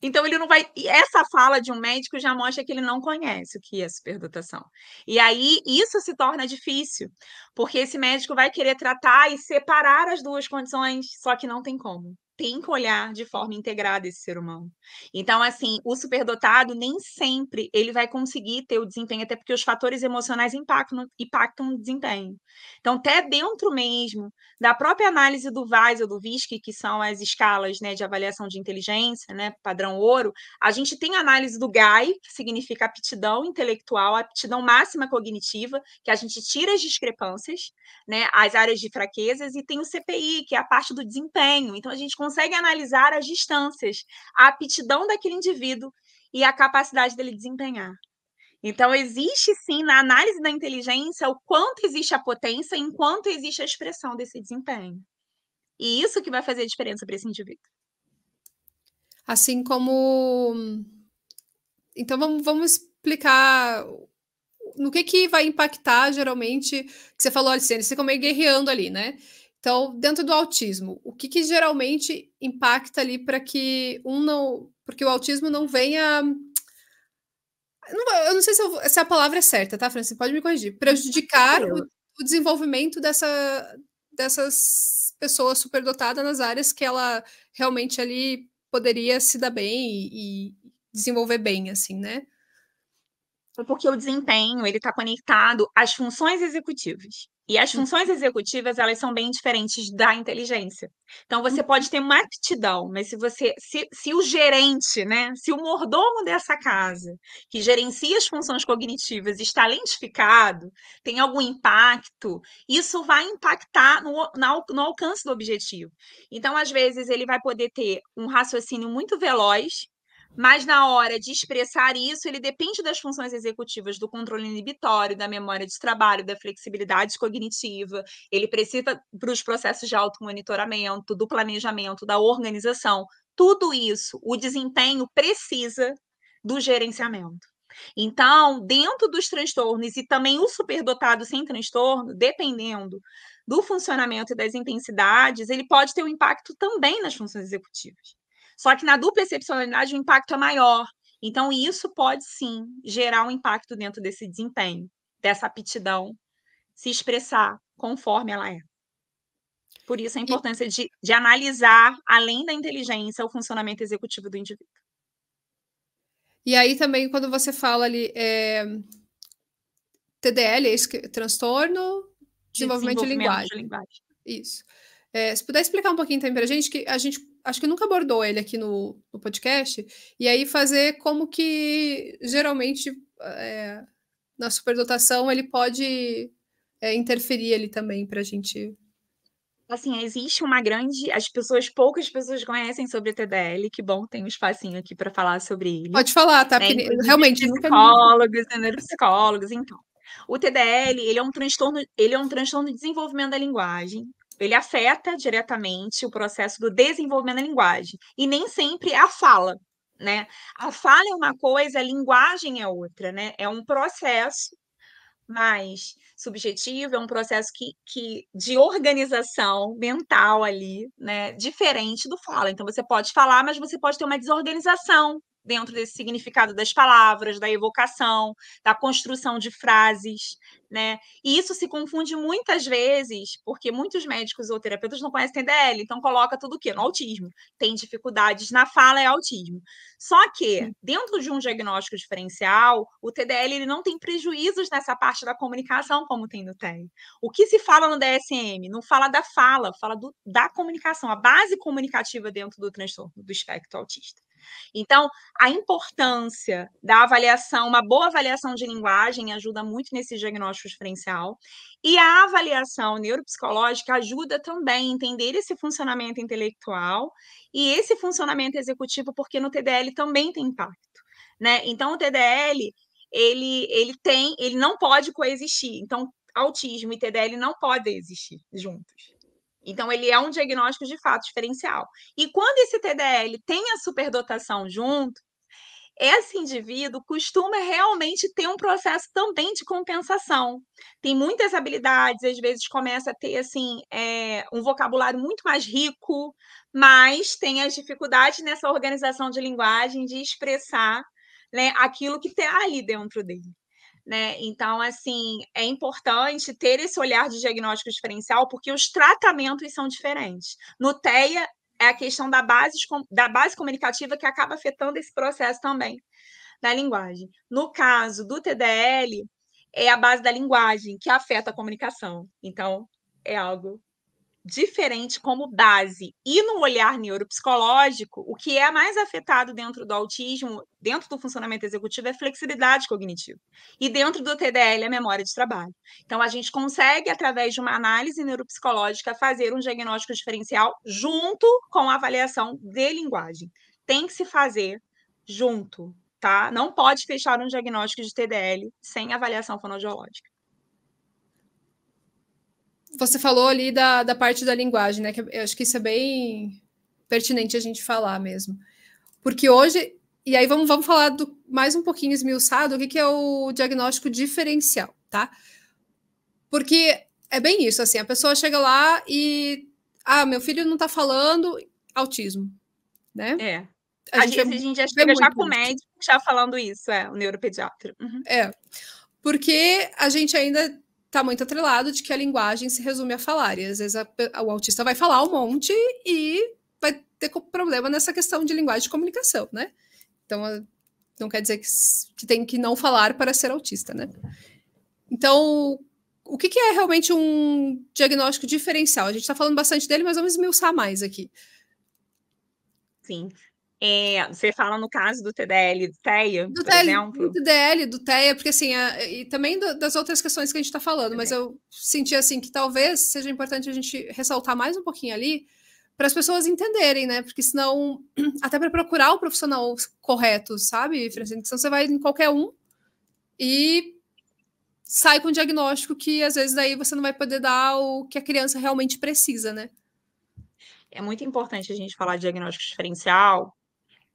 Então ele não vai. E essa fala de um médico já mostra que ele não conhece o que é superdotação. E aí isso se torna difícil, porque esse médico vai querer tratar e separar as duas condições, só que não tem como tem que olhar de forma integrada esse ser humano. Então, assim, o superdotado nem sempre ele vai conseguir ter o desempenho, até porque os fatores emocionais impactam, impactam o desempenho. Então, até dentro mesmo da própria análise do VAS ou do VISC, que são as escalas né, de avaliação de inteligência, né, padrão ouro, a gente tem a análise do GAI, que significa aptidão intelectual, aptidão máxima cognitiva, que a gente tira as discrepâncias, né, as áreas de fraquezas, e tem o CPI, que é a parte do desempenho. Então, a gente consegue consegue analisar as distâncias, a aptidão daquele indivíduo e a capacidade dele desempenhar. Então, existe sim na análise da inteligência o quanto existe a potência e quanto existe a expressão desse desempenho. E isso que vai fazer a diferença para esse indivíduo. Assim como. Então, vamos, vamos explicar no que, que vai impactar, geralmente, que você falou, Alicene, você ficou meio guerreando ali, né? Então, dentro do autismo, o que, que geralmente impacta ali para que um não. Porque o autismo não venha. Eu não sei se, eu, se a palavra é certa, tá, Francis? Pode me corrigir. Prejudicar o, o desenvolvimento dessa, dessas pessoas superdotadas nas áreas que ela realmente ali poderia se dar bem e, e desenvolver bem, assim, né? porque o desempenho ele está conectado às funções executivas. E as uhum. funções executivas, elas são bem diferentes da inteligência. Então, você uhum. pode ter uma aptidão, mas se você, se, se o gerente, né, se o mordomo dessa casa, que gerencia as funções cognitivas, está lentificado, tem algum impacto, isso vai impactar no, no, no alcance do objetivo. Então, às vezes, ele vai poder ter um raciocínio muito veloz, mas na hora de expressar isso, ele depende das funções executivas, do controle inibitório, da memória de trabalho, da flexibilidade cognitiva. Ele precisa para os processos de automonitoramento, do planejamento, da organização. Tudo isso, o desempenho precisa do gerenciamento. Então, dentro dos transtornos e também o superdotado sem transtorno, dependendo do funcionamento e das intensidades, ele pode ter um impacto também nas funções executivas. Só que na dupla excepcionalidade o impacto é maior. Então, isso pode sim gerar um impacto dentro desse desempenho, dessa aptidão se expressar conforme ela é. Por isso a importância e... de, de analisar, além da inteligência, o funcionamento executivo do indivíduo. E aí também, quando você fala ali, é... Eh, TDL é isso que... transtorno desenvolvimento, desenvolvimento de, linguagem. de linguagem. Isso. É, se puder explicar um pouquinho também para a gente, que a gente acho que nunca abordou ele aqui no, no podcast, e aí fazer como que geralmente é, na superdotação ele pode é, interferir ali também para a gente. Assim, existe uma grande. As pessoas, poucas pessoas conhecem sobre o TDL, que bom, tem um espacinho aqui para falar sobre ele. Pode falar, tá? Né? realmente. Psicólogos, nunca... neuropsicólogos, então. O TDL, ele é um transtorno, ele é um transtorno de desenvolvimento da linguagem, ele afeta diretamente o processo do desenvolvimento da linguagem, e nem sempre a fala, né? A fala é uma coisa, a linguagem é outra, né? É um processo mais subjetivo, é um processo que, que de organização mental ali, né? Diferente do fala. Então você pode falar, mas você pode ter uma desorganização dentro desse significado das palavras, da evocação, da construção de frases, né? E isso se confunde muitas vezes, porque muitos médicos ou terapeutas não conhecem TDL, então coloca tudo o quê? No autismo. Tem dificuldades na fala, é autismo. Só que, dentro de um diagnóstico diferencial, o TDL ele não tem prejuízos nessa parte da comunicação, como tem no TEM. O que se fala no DSM? Não fala da fala, fala do, da comunicação, a base comunicativa dentro do transtorno do espectro autista. Então, a importância da avaliação, uma boa avaliação de linguagem ajuda muito nesse diagnóstico diferencial. E a avaliação neuropsicológica ajuda também a entender esse funcionamento intelectual e esse funcionamento executivo, porque no TDL também tem impacto. Né? Então, o TDL ele, ele tem, ele não pode coexistir. Então, autismo e TDL não podem existir juntos. Então, ele é um diagnóstico de fato diferencial. E quando esse TDL tem a superdotação junto, esse indivíduo costuma realmente ter um processo também de compensação. Tem muitas habilidades, às vezes começa a ter assim é, um vocabulário muito mais rico, mas tem as dificuldades nessa organização de linguagem de expressar né, aquilo que está ali dentro dele. Né? Então, assim, é importante ter esse olhar de diagnóstico diferencial, porque os tratamentos são diferentes. No TEA, é a questão da base, da base comunicativa que acaba afetando esse processo também da linguagem. No caso do TDL, é a base da linguagem que afeta a comunicação. Então, é algo diferente como base. E no olhar neuropsicológico, o que é mais afetado dentro do autismo, dentro do funcionamento executivo, é flexibilidade cognitiva. E dentro do TDL, é memória de trabalho. Então, a gente consegue, através de uma análise neuropsicológica, fazer um diagnóstico diferencial junto com a avaliação de linguagem. Tem que se fazer junto, tá? Não pode fechar um diagnóstico de TDL sem avaliação fonoaudiológica você falou ali da, da parte da linguagem, né? Que eu acho que isso é bem pertinente a gente falar mesmo. Porque hoje, e aí vamos, vamos falar do, mais um pouquinho esmiuçado, o que, que é o diagnóstico diferencial, tá? Porque é bem isso, assim, a pessoa chega lá e. Ah, meu filho não tá falando, autismo, né? É. A, a gente, gente, a gente já chega já com o médico já falando isso, é, o neuropediatra. Uhum. É, porque a gente ainda está muito atrelado de que a linguagem se resume a falar. E às vezes a, a, o autista vai falar um monte e vai ter problema nessa questão de linguagem de comunicação, né? Então, não quer dizer que, que tem que não falar para ser autista, né? Então, o que, que é realmente um diagnóstico diferencial? A gente está falando bastante dele, mas vamos esmiuçar mais aqui. Sim. É, você fala no caso do TDL do TEA, do por TL, exemplo. Do TDL, do TEA, porque assim, a, e também do, das outras questões que a gente está falando, é mas uhum. eu senti assim que talvez seja importante a gente ressaltar mais um pouquinho ali para as pessoas entenderem, né? Porque senão, [CLEARS THROAT] até para procurar o profissional correto, sabe, Francine? Assim, senão você vai em qualquer um e sai com um diagnóstico que às vezes daí você não vai poder dar o que a criança realmente precisa, né? É muito importante a gente falar de diagnóstico diferencial,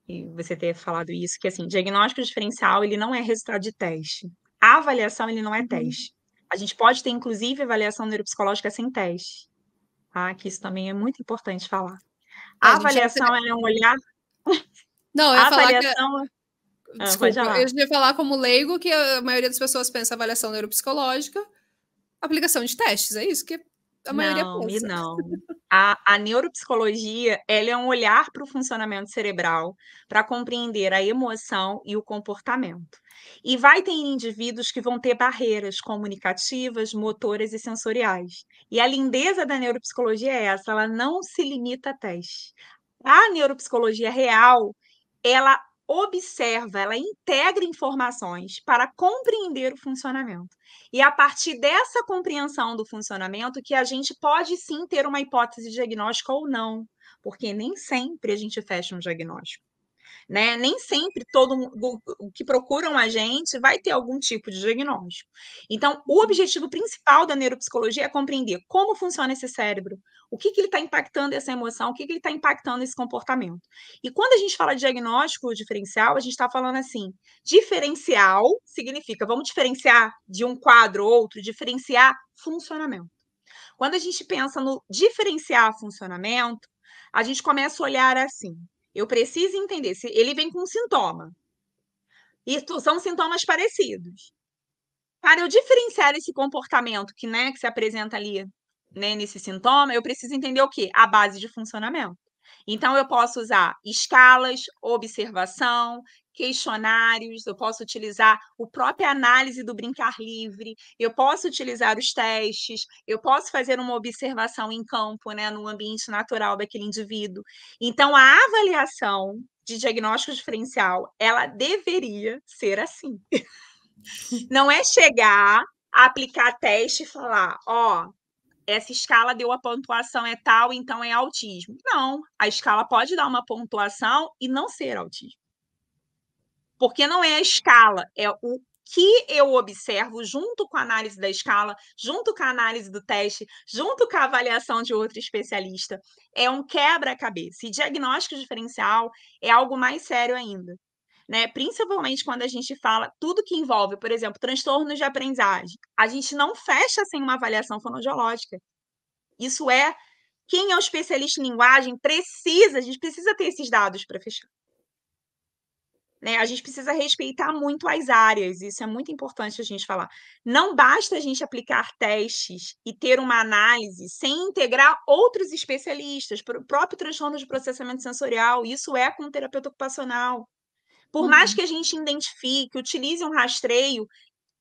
e você ter falado isso, que assim, diagnóstico diferencial ele não é resultado de teste. A avaliação ele não é uhum. teste. A gente pode ter, inclusive, avaliação neuropsicológica sem teste. ah Que isso também é muito importante falar. A, é, a avaliação ela é um olhar. [LAUGHS] Não, eu a avaliação. Que... É- ah, Desculpa, ah, eu ia falar como leigo que a maioria das pessoas pensa avaliação neuropsicológica, aplicação de testes, é isso que a maioria não, pensa. não. A, a neuropsicologia ela é um olhar para o funcionamento cerebral para compreender a emoção e o comportamento. E vai ter indivíduos que vão ter barreiras comunicativas, motoras e sensoriais. E a lindeza da neuropsicologia é essa, ela não se limita a testes. A neuropsicologia real, ela observa, ela integra informações para compreender o funcionamento. E é a partir dessa compreensão do funcionamento que a gente pode sim ter uma hipótese diagnóstica ou não, porque nem sempre a gente fecha um diagnóstico né? Nem sempre todo mundo que procuram a gente vai ter algum tipo de diagnóstico. Então, o uhum. objetivo principal da neuropsicologia é compreender como funciona esse cérebro, o que, que ele está impactando essa emoção, o que, que ele está impactando esse comportamento. E quando a gente fala de diagnóstico diferencial, a gente está falando assim: diferencial significa vamos diferenciar de um quadro ou outro, diferenciar funcionamento. Quando a gente pensa no diferenciar funcionamento, a gente começa a olhar assim: eu preciso entender se ele vem com um sintoma. E são sintomas parecidos. Para eu diferenciar esse comportamento que, né, que se apresenta ali né, nesse sintoma, eu preciso entender o quê? A base de funcionamento. Então, eu posso usar escalas, observação, questionários, eu posso utilizar a própria análise do brincar livre, eu posso utilizar os testes, eu posso fazer uma observação em campo, né, no ambiente natural daquele indivíduo. Então, a avaliação de diagnóstico diferencial, ela deveria ser assim. Não é chegar, aplicar teste e falar, ó, essa escala deu a pontuação é tal, então é autismo. Não, a escala pode dar uma pontuação e não ser autismo. Porque não é a escala, é o que eu observo junto com a análise da escala, junto com a análise do teste, junto com a avaliação de outro especialista. É um quebra-cabeça. E diagnóstico diferencial é algo mais sério ainda né? Principalmente quando a gente fala tudo que envolve, por exemplo, transtornos de aprendizagem. A gente não fecha sem assim, uma avaliação fonoaudiológica. Isso é quem é o especialista em linguagem precisa, a gente precisa ter esses dados para fechar. Né? A gente precisa respeitar muito as áreas, isso é muito importante a gente falar. Não basta a gente aplicar testes e ter uma análise sem integrar outros especialistas, para o próprio transtorno de processamento sensorial, isso é com o terapeuta ocupacional. Por uhum. mais que a gente identifique, utilize um rastreio,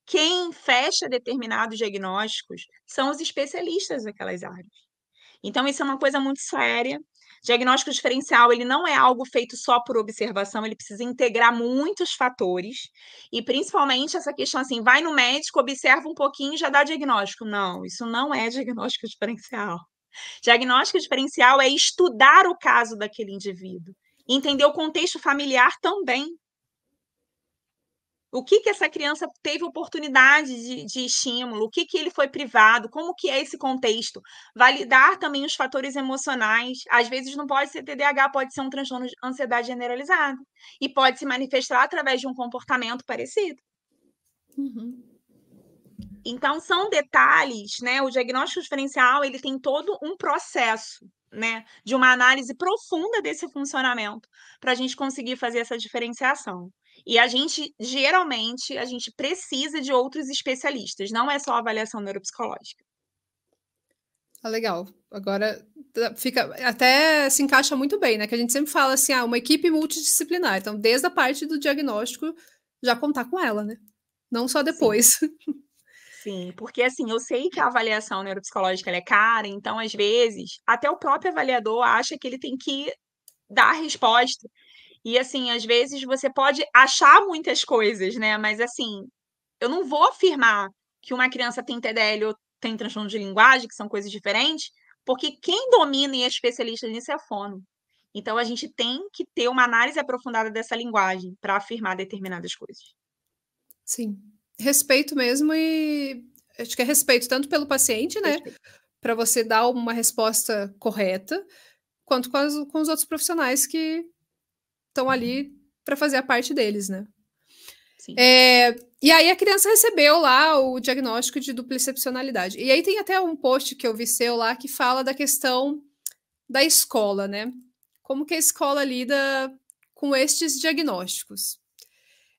quem fecha determinados diagnósticos são os especialistas daquelas áreas. Então, isso é uma coisa muito séria. Diagnóstico diferencial, ele não é algo feito só por observação, ele precisa integrar muitos fatores. E principalmente essa questão assim, vai no médico, observa um pouquinho e já dá diagnóstico. Não, isso não é diagnóstico diferencial. Diagnóstico diferencial é estudar o caso daquele indivíduo, entender o contexto familiar também. O que, que essa criança teve oportunidade de, de estímulo? O que, que ele foi privado? Como que é esse contexto? Validar também os fatores emocionais. Às vezes não pode ser TDAH, pode ser um transtorno de ansiedade generalizada. E pode se manifestar através de um comportamento parecido. Uhum. Então, são detalhes, né? O diagnóstico diferencial, ele tem todo um processo, né? De uma análise profunda desse funcionamento, para a gente conseguir fazer essa diferenciação. E a gente, geralmente, a gente precisa de outros especialistas, não é só avaliação neuropsicológica. Ah, legal. Agora tá, fica até se encaixa muito bem, né? Que a gente sempre fala assim, ah, uma equipe multidisciplinar. Então, desde a parte do diagnóstico, já contar com ela, né? Não só depois. Sim. Sim, porque assim, eu sei que a avaliação neuropsicológica é cara, então às vezes até o próprio avaliador acha que ele tem que dar a resposta e assim, às vezes você pode achar muitas coisas, né? Mas assim, eu não vou afirmar que uma criança tem TDL ou tem transtorno de linguagem, que são coisas diferentes, porque quem domina e é especialista nisso é fono. Então a gente tem que ter uma análise aprofundada dessa linguagem para afirmar determinadas coisas. Sim. Respeito mesmo e acho que é respeito tanto pelo paciente, né? Para você dar uma resposta correta, quanto com, as, com os outros profissionais que estão ali uhum. para fazer a parte deles, né? É, e aí a criança recebeu lá o diagnóstico de dupla excepcionalidade. E aí tem até um post que eu vi seu lá que fala da questão da escola, né? Como que a escola lida com estes diagnósticos?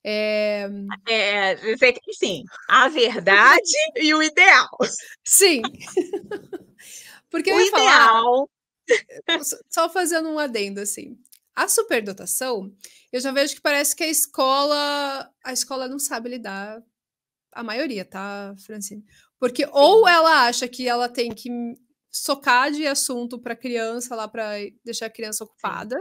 É... É, sim, a verdade e o ideal. Sim. [LAUGHS] Porque o ideal. Falar, só fazendo um adendo, assim. A superdotação, eu já vejo que parece que a escola, a escola não sabe lidar, a maioria, tá, Francine? Porque ou ela acha que ela tem que socar de assunto para criança lá para deixar a criança ocupada,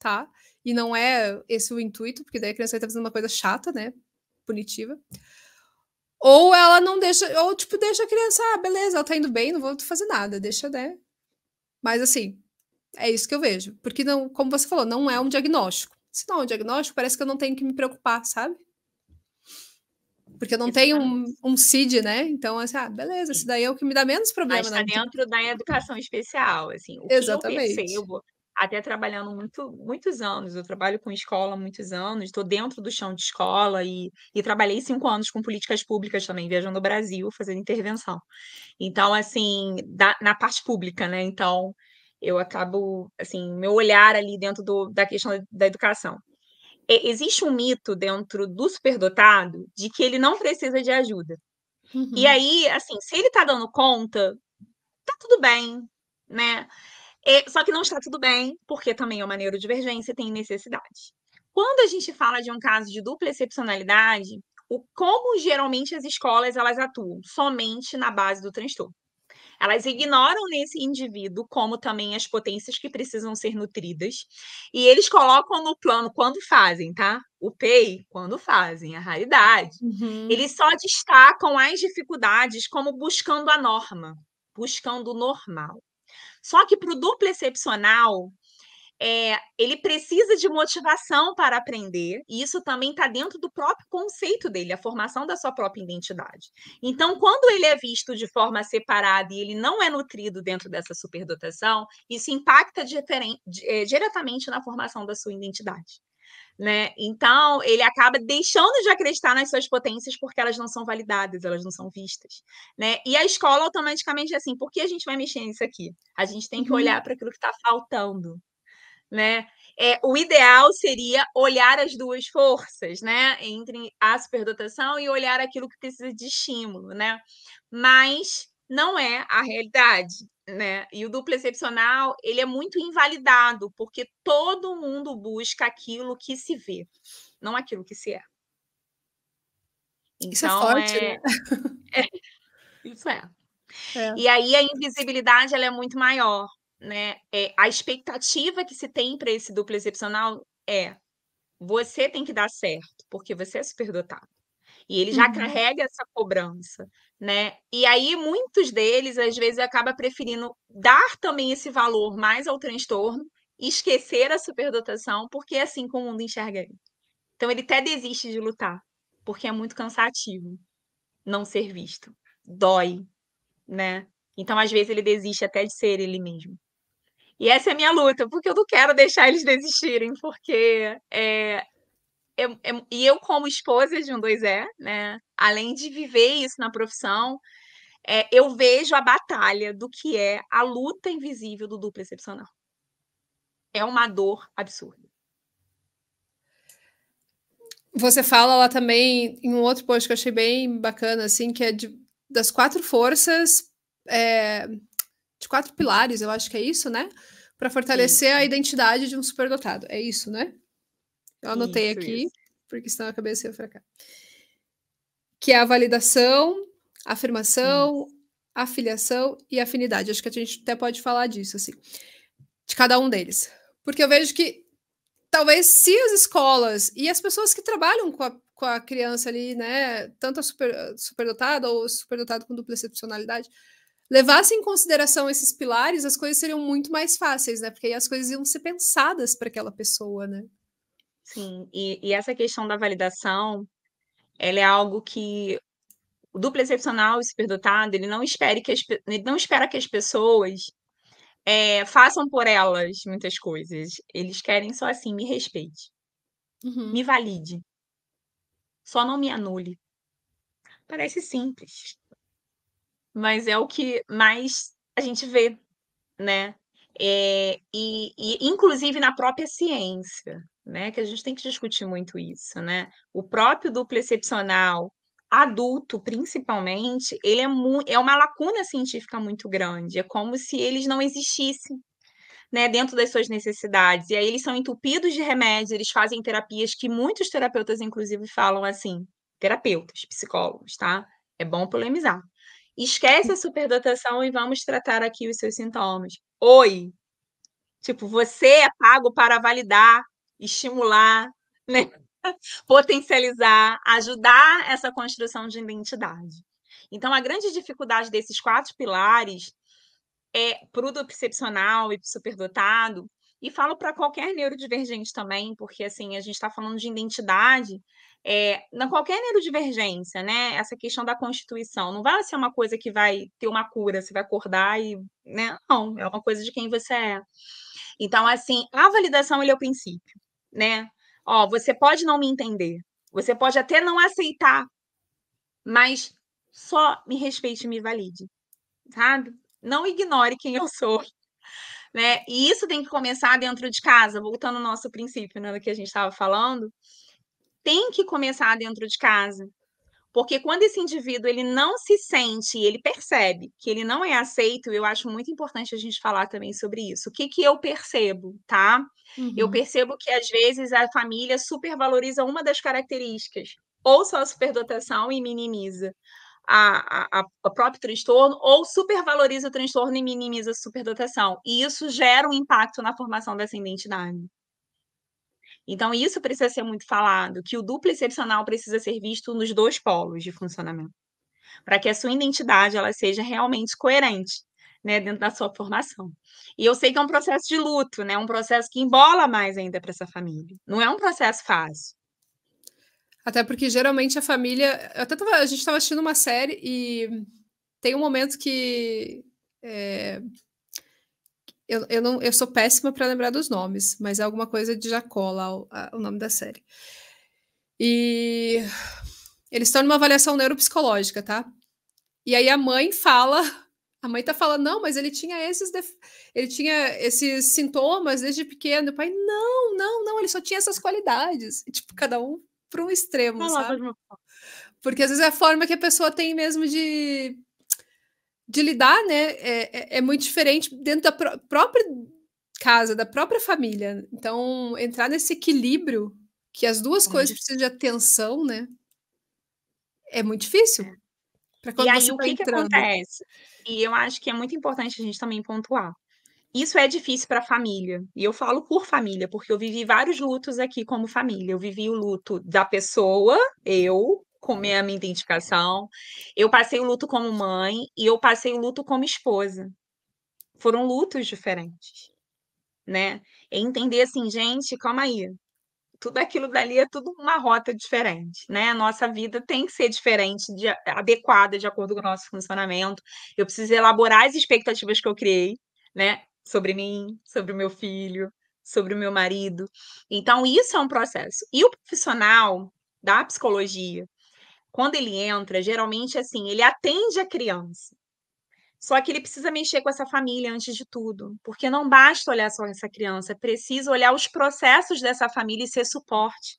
tá? E não é esse o intuito, porque daí a criança vai estar tá fazendo uma coisa chata, né? Punitiva. Ou ela não deixa, ou tipo, deixa a criança, ah, beleza, ela tá indo bem, não vou fazer nada, deixa, né? Mas assim, é isso que eu vejo. Porque, não, como você falou, não é um diagnóstico. Se não é um diagnóstico, parece que eu não tenho que me preocupar, sabe? Porque eu não Exatamente. tenho um, um CID, né? Então, assim, ah, beleza, isso daí é o que me dá menos problema. Mas está né? então dentro da educação especial, assim. O Exatamente. Que eu percebo, até trabalhando muito, muitos anos, eu trabalho com escola há muitos anos, estou dentro do chão de escola e, e trabalhei cinco anos com políticas públicas também, viajando no Brasil, fazendo intervenção. Então, assim, da, na parte pública, né? Então, eu acabo, assim, meu olhar ali dentro do, da questão da educação. É, existe um mito dentro do superdotado de que ele não precisa de ajuda. Uhum. E aí, assim, se ele tá dando conta, tá tudo bem, né? É, só que não está tudo bem, porque também é uma neurodivergência, tem necessidade. Quando a gente fala de um caso de dupla excepcionalidade, o como geralmente as escolas elas atuam somente na base do transtorno. Elas ignoram nesse indivíduo, como também as potências que precisam ser nutridas, e eles colocam no plano quando fazem, tá? O PEI, quando fazem, a raridade. Uhum. Eles só destacam as dificuldades como buscando a norma, buscando o normal. Só que para o duplo excepcional, é, ele precisa de motivação para aprender, e isso também está dentro do próprio conceito dele, a formação da sua própria identidade. Então, quando ele é visto de forma separada e ele não é nutrido dentro dessa superdotação, isso impacta é, diretamente na formação da sua identidade. Né? Então, ele acaba deixando de acreditar nas suas potências porque elas não são validadas, elas não são vistas, né? E a escola automaticamente é assim, por que a gente vai mexer nisso aqui? A gente tem que uhum. olhar para aquilo que está faltando, né? É, o ideal seria olhar as duas forças, né? Entre a superdotação e olhar aquilo que precisa de estímulo, né? Mas não é a realidade, né? E o duplo excepcional, ele é muito invalidado, porque todo mundo busca aquilo que se vê, não aquilo que se é. Então, isso é então, forte, é... Né? [LAUGHS] é... Isso é. é. E aí a invisibilidade ela é muito maior, né, é, a expectativa que se tem para esse duplo excepcional é você tem que dar certo, porque você é superdotado. E ele já uhum. carrega essa cobrança, né? E aí muitos deles às vezes acaba preferindo dar também esse valor mais ao transtorno e esquecer a superdotação, porque é assim como o mundo enxerga ele. Então ele até desiste de lutar, porque é muito cansativo não ser visto. Dói, né? Então às vezes ele desiste até de ser ele mesmo. E essa é a minha luta, porque eu não quero deixar eles desistirem, porque é, e eu, como esposa de um dois é, né, além de viver isso na profissão, é, eu vejo a batalha do que é a luta invisível do duplo excepcional. É uma dor absurda. Você fala lá também em um outro post que eu achei bem bacana, assim, que é de, das quatro forças é, de quatro pilares, eu acho que é isso, né? Para fortalecer isso. a identidade de um superdotado. É isso, né? Eu anotei isso, aqui, isso. porque senão a cabeça ia fracar. Que é a validação, afirmação, hum. afiliação e afinidade. Acho que a gente até pode falar disso, assim, de cada um deles. Porque eu vejo que talvez se as escolas e as pessoas que trabalham com a, com a criança ali, né, tanto a super, superdotada ou superdotado com dupla excepcionalidade, levasse em consideração esses pilares, as coisas seriam muito mais fáceis, né? Porque aí as coisas iam ser pensadas para aquela pessoa, né? Sim, e, e, essa questão da validação, ela é algo que o duplo excepcional e superdotado, ele não, espere que as, ele não espera que as pessoas é, façam por elas muitas coisas. Eles querem só assim, me respeite, uhum. me valide, só não me anule. Parece simples, mas é o que mais a gente vê, né? É, e, e inclusive na própria ciência, né? Que a gente tem que discutir muito isso, né? O próprio duplo excepcional adulto, principalmente, ele é, é uma lacuna científica muito grande. É como se eles não existissem. Né, dentro das suas necessidades. E aí eles são entupidos de remédios, eles fazem terapias que muitos terapeutas, inclusive, falam assim: terapeutas, psicólogos, tá? É bom polemizar. Esquece a superdotação e vamos tratar aqui os seus sintomas. Oi! Tipo, você é pago para validar, estimular, né? [LAUGHS] potencializar, ajudar essa construção de identidade. Então, a grande dificuldade desses quatro pilares é excepcional e superdotado, e falo para qualquer neurodivergente também, porque assim, a gente está falando de identidade é, na qualquer neurodivergência, né? Essa questão da constituição não vai ser uma coisa que vai ter uma cura, você vai acordar e, né? Não, é uma coisa de quem você é. Então, assim, a validação ele é o princípio, né? Ó, você pode não me entender, você pode até não aceitar, mas só me respeite e me valide, sabe? Não ignore quem eu sou. [LAUGHS] Né? E isso tem que começar dentro de casa, voltando ao nosso princípio, né, do que a gente estava falando, tem que começar dentro de casa. Porque quando esse indivíduo ele não se sente, ele percebe que ele não é aceito, eu acho muito importante a gente falar também sobre isso. O que, que eu percebo, tá? Uhum. Eu percebo que às vezes a família supervaloriza uma das características, ou só a superdotação e minimiza. A, a, a, próprio transtorno ou supervaloriza o transtorno e minimiza a superdotação. E isso gera um impacto na formação dessa identidade. Então, isso precisa ser muito falado, que o duplo excepcional precisa ser visto nos dois polos de funcionamento, para que a sua identidade ela seja realmente coerente. Né, dentro da sua formação. E eu sei que é um processo de luto, né, um processo que embola mais ainda para essa família. Não é um processo fácil. Até porque geralmente a família. Até tava, a gente estava assistindo uma série e tem um momento que. É, eu, eu, não, eu sou péssima para lembrar dos nomes, mas é alguma coisa de Jacó lá, o, a, o nome da série. E eles estão numa avaliação neuropsicológica, tá? E aí a mãe fala, a mãe tá falando, não, mas ele tinha esses def... ele tinha esses sintomas desde pequeno. o pai, não, não, não, ele só tinha essas qualidades. E, tipo, cada um para um extremo, sabe? Porque às vezes é a forma que a pessoa tem mesmo de de lidar, né? É, é, é muito diferente dentro da própria casa, da própria família. Então, entrar nesse equilíbrio que as duas é. coisas precisam de atenção, né? É muito difícil. É. e aí, o tá que, que acontece? E eu acho que é muito importante a gente também pontuar. Isso é difícil para a família. E eu falo por família, porque eu vivi vários lutos aqui como família. Eu vivi o luto da pessoa, eu, comer a minha identificação. Eu passei o luto como mãe e eu passei o luto como esposa. Foram lutos diferentes, né? É entender assim, gente, calma aí. Tudo aquilo dali é tudo uma rota diferente, né? A nossa vida tem que ser diferente, de, adequada de acordo com o nosso funcionamento. Eu preciso elaborar as expectativas que eu criei, né? Sobre mim, sobre o meu filho, sobre o meu marido. Então, isso é um processo. E o profissional da psicologia, quando ele entra, geralmente assim, ele atende a criança. Só que ele precisa mexer com essa família antes de tudo, porque não basta olhar só essa criança, é precisa olhar os processos dessa família e ser suporte.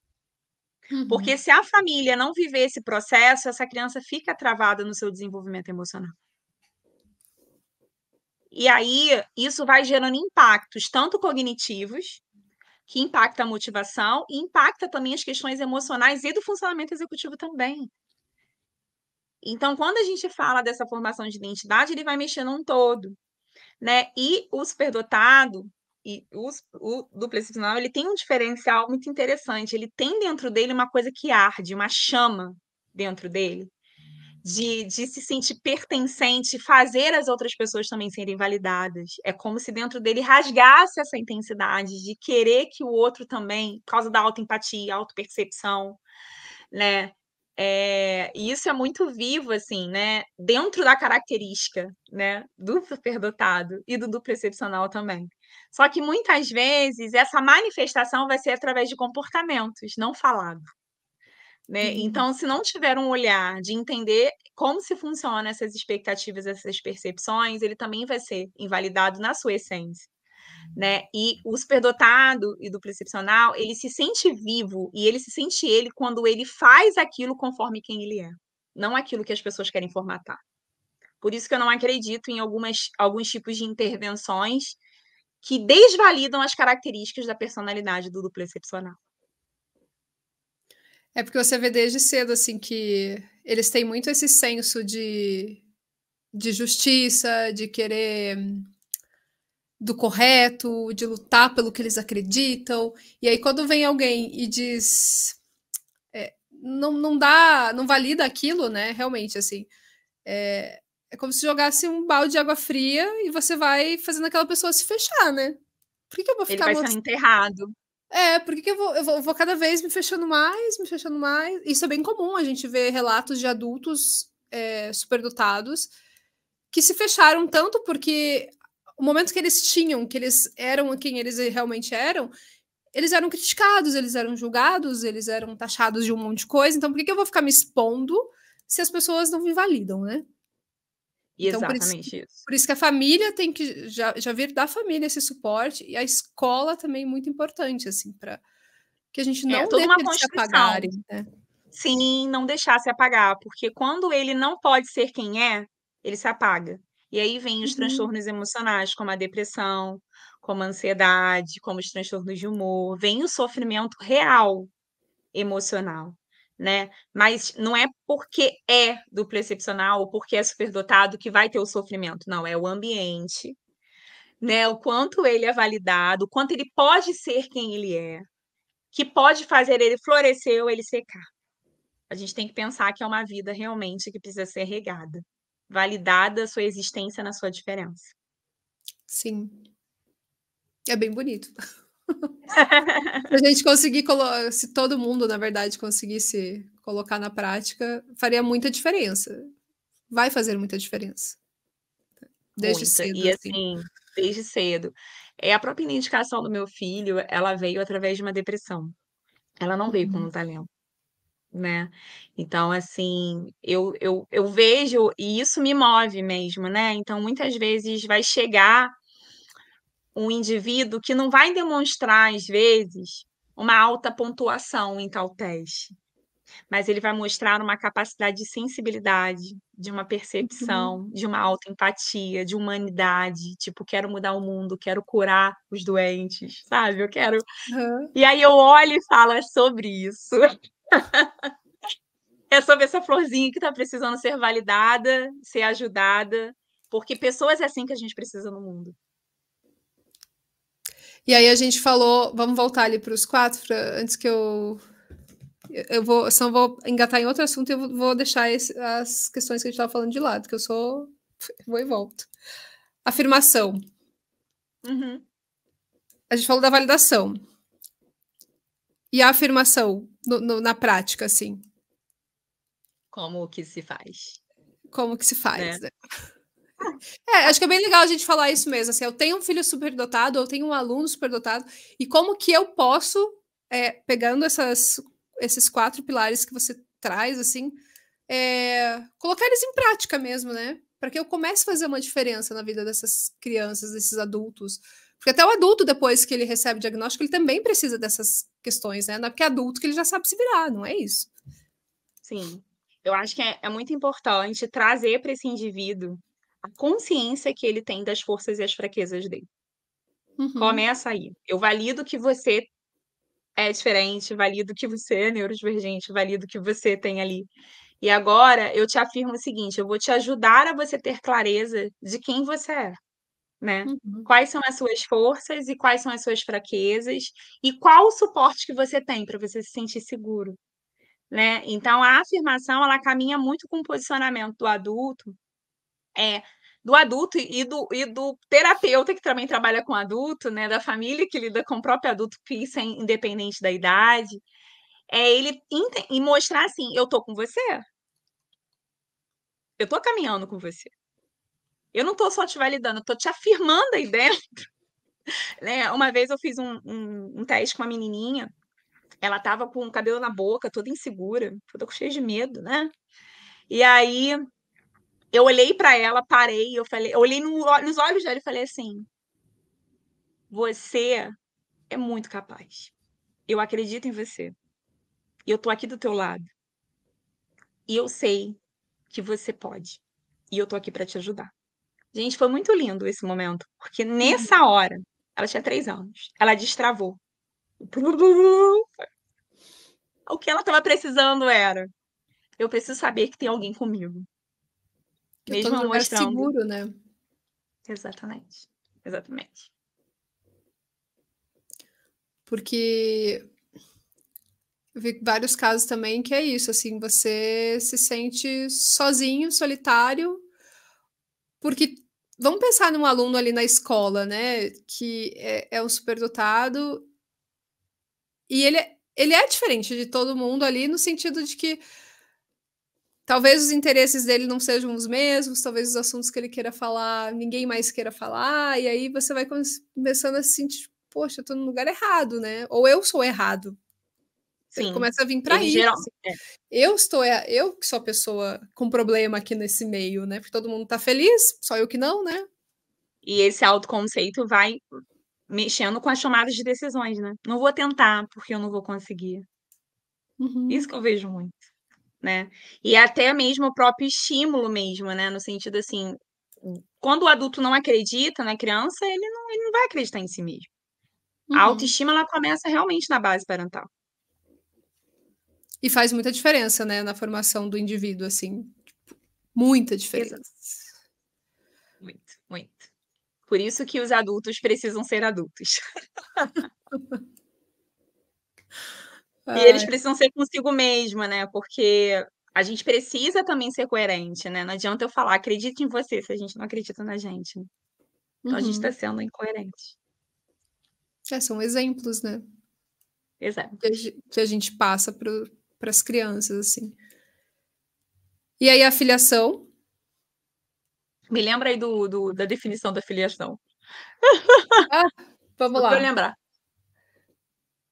Uhum. Porque se a família não viver esse processo, essa criança fica travada no seu desenvolvimento emocional. E aí isso vai gerando impactos, tanto cognitivos, que impacta a motivação e impacta também as questões emocionais e do funcionamento executivo também. Então, quando a gente fala dessa formação de identidade, ele vai mexendo um todo, né? E o superdotado e os, o duplo final, ele tem um diferencial muito interessante. Ele tem dentro dele uma coisa que arde, uma chama dentro dele, de, de se sentir pertencente, fazer as outras pessoas também serem validadas. É como se dentro dele rasgasse essa intensidade de querer que o outro também, por causa da autoempatia, autopercepção, né? É, e isso é muito vivo, assim, né? Dentro da característica, né? Do superdotado e do duplo excepcional também. Só que muitas vezes essa manifestação vai ser através de comportamentos, não falado. Né? Uhum. Então, se não tiver um olhar de entender como se funcionam essas expectativas, essas percepções, ele também vai ser invalidado na sua essência né? E o superdotado e do precepcional ele se sente vivo e ele se sente ele quando ele faz aquilo conforme quem ele é, não aquilo que as pessoas querem formatar. Por isso que eu não acredito em algumas, alguns tipos de intervenções que desvalidam as características da personalidade do duplo excepcional. É porque você vê desde cedo assim que eles têm muito esse senso de, de justiça, de querer do correto, de lutar pelo que eles acreditam. E aí, quando vem alguém e diz. É, não, não dá, não valida aquilo, né? Realmente, assim. É, é como se jogasse um balde de água fria e você vai fazendo aquela pessoa se fechar, né? Por que, que eu vou ficar. Ele vai enterrado. É, por que, que eu, vou, eu, vou, eu vou cada vez me fechando mais, me fechando mais? Isso é bem comum, a gente vê relatos de adultos é, superdotados que se fecharam tanto porque o momento que eles tinham, que eles eram quem eles realmente eram, eles eram criticados, eles eram julgados, eles eram taxados de um monte de coisa. Então, por que, que eu vou ficar me expondo se as pessoas não me validam, né? Então, Exatamente por isso, que, isso, Por isso que a família tem que já, já vir da família esse suporte e a escola também é muito importante, assim, para que a gente é, não é, deixe de se apagarem. Né? Sim, não deixar se apagar, porque quando ele não pode ser quem é, ele se apaga. E aí vem os uhum. transtornos emocionais, como a depressão, como a ansiedade, como os transtornos de humor, vem o sofrimento real emocional, né? Mas não é porque é duplo excepcional ou porque é superdotado que vai ter o sofrimento, não, é o ambiente, né? O quanto ele é validado, o quanto ele pode ser quem ele é, que pode fazer ele florescer ou ele secar. A gente tem que pensar que é uma vida realmente que precisa ser regada validada a sua existência na sua diferença. Sim. É bem bonito. se a gente conseguir, se todo mundo, na verdade, conseguisse colocar na prática, faria muita diferença. Vai fazer muita diferença. Desde muita. cedo. E assim, assim, desde cedo. É, a própria indicação do meu filho, ela veio através de uma depressão. Ela não veio uhum. com um talento né? Então, assim, eu, eu, eu vejo, e isso me move mesmo, né? Então, muitas vezes vai chegar um indivíduo que não vai demonstrar, às vezes, uma alta pontuação em tal teste mas ele vai mostrar uma capacidade de sensibilidade, de uma uhum. percepção, uhum. de uma alta empatia, de humanidade, tipo, quero mudar o mundo, quero curar os doentes, sabe? Eu quero. Uhum. E aí eu olho e falo, é sobre isso. [LAUGHS] é sobre essa florzinha que está precisando ser validada, ser ajudada, porque pessoas é assim que a gente precisa no mundo. E aí a gente falou, vamos voltar ali para os quatro, pra, antes que eu eu vou, senão vou engatar em outro assunto e eu vou deixar esse, as questões que a gente estava falando de lado, que eu sou. Vou e volto. Afirmação. Uhum. A gente falou da validação. E a afirmação no, no, na prática, assim. Como que se faz? Como que se faz, né? Né? É, acho que é bem legal a gente falar isso mesmo. Assim, eu tenho um filho superdotado, eu tenho um aluno superdotado, e como que eu posso é, pegando essas esses quatro pilares que você traz, assim, é, colocar eles em prática mesmo, né? Para que eu comece a fazer uma diferença na vida dessas crianças, desses adultos. Porque até o adulto, depois que ele recebe o diagnóstico, ele também precisa dessas questões, né? Não é porque é adulto que ele já sabe se virar, não é isso. Sim. Eu acho que é, é muito importante trazer para esse indivíduo a consciência que ele tem das forças e as fraquezas dele. Uhum. Começa aí. Eu valido que você é diferente, valido que você é neurodivergente, valido que você tem ali. E agora eu te afirmo o seguinte: eu vou te ajudar a você ter clareza de quem você é. Né? Uhum. Quais são as suas forças e quais são as suas fraquezas e qual o suporte que você tem para você se sentir seguro, né? Então a afirmação ela caminha muito com o posicionamento do adulto, é do adulto e do, e do terapeuta que também trabalha com adulto, né, da família que lida com o próprio adulto, que isso é independente da idade, é ele e mostrar assim, eu tô com você, eu tô caminhando com você, eu não tô só te validando, eu tô te afirmando aí dentro. [LAUGHS] Né? Uma vez eu fiz um, um, um teste com uma menininha, ela tava com o cabelo na boca, toda insegura, toda cheia de medo, né? E aí eu olhei para ela, parei, eu falei, eu olhei no, nos olhos dela e falei assim: você é muito capaz. Eu acredito em você. E eu tô aqui do teu lado. E eu sei que você pode. E eu tô aqui para te ajudar. Gente, foi muito lindo esse momento, porque nessa uhum. hora, ela tinha três anos, ela destravou. O que ela estava precisando era: eu preciso saber que tem alguém comigo mesmo todo lugar mostrando. seguro, né? Exatamente. Exatamente. Porque eu vi vários casos também que é isso, assim, você se sente sozinho, solitário, porque vamos pensar num aluno ali na escola, né, que é, é um superdotado e ele, é, ele é diferente de todo mundo ali no sentido de que Talvez os interesses dele não sejam os mesmos, talvez os assuntos que ele queira falar, ninguém mais queira falar, e aí você vai começando a se sentir, tipo, poxa, eu tô no lugar errado, né? Ou eu sou errado. Sim. Você começa a vir para isso. Geral, assim. é. Eu estou, eu que sou a pessoa com problema aqui nesse meio, né? Porque todo mundo tá feliz, só eu que não, né? E esse autoconceito vai mexendo com as chamadas de decisões, né? Não vou tentar, porque eu não vou conseguir. Uhum. Isso que eu vejo muito né? E até mesmo o próprio estímulo mesmo, né? No sentido assim, quando o adulto não acredita na criança, ele não, ele não vai acreditar em si mesmo. Uhum. A autoestima ela começa realmente na base parental. E faz muita diferença, né, na formação do indivíduo, assim. Tipo, muita diferença. Exato. Muito, muito. Por isso que os adultos precisam ser adultos. [LAUGHS] E eles precisam ser consigo mesma, né? Porque a gente precisa também ser coerente, né? Não adianta eu falar, acredite em você, se a gente não acredita na gente. Né. Então uhum. a gente está uhum. sendo incoerente. É, são exemplos, né? Exemplo. Que a gente passa para as crianças, assim. E aí a filiação? Me lembra aí do, do da definição da filiação. Ah, vamos lá. Vou lembrar.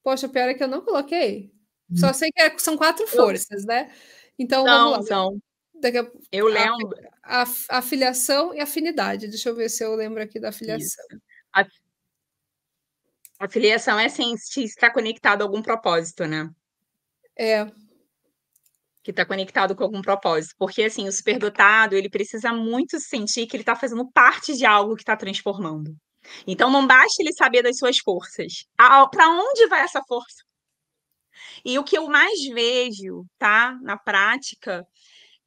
Poxa, pior é que eu não coloquei. Só hum. sei que é, são quatro forças, né? Então, não, vamos lá. São. A... Eu lembro. A, a, filiação e afinidade. Deixa eu ver se eu lembro aqui da filiação. A, a, filiação é sem estar conectado a algum propósito, né? É. Que está conectado com algum propósito. Porque, assim, o superdotado, ele precisa muito sentir que ele está fazendo parte de algo que está transformando. Então não basta ele saber das suas forças. Para onde vai essa força? E o que eu mais vejo, tá, na prática,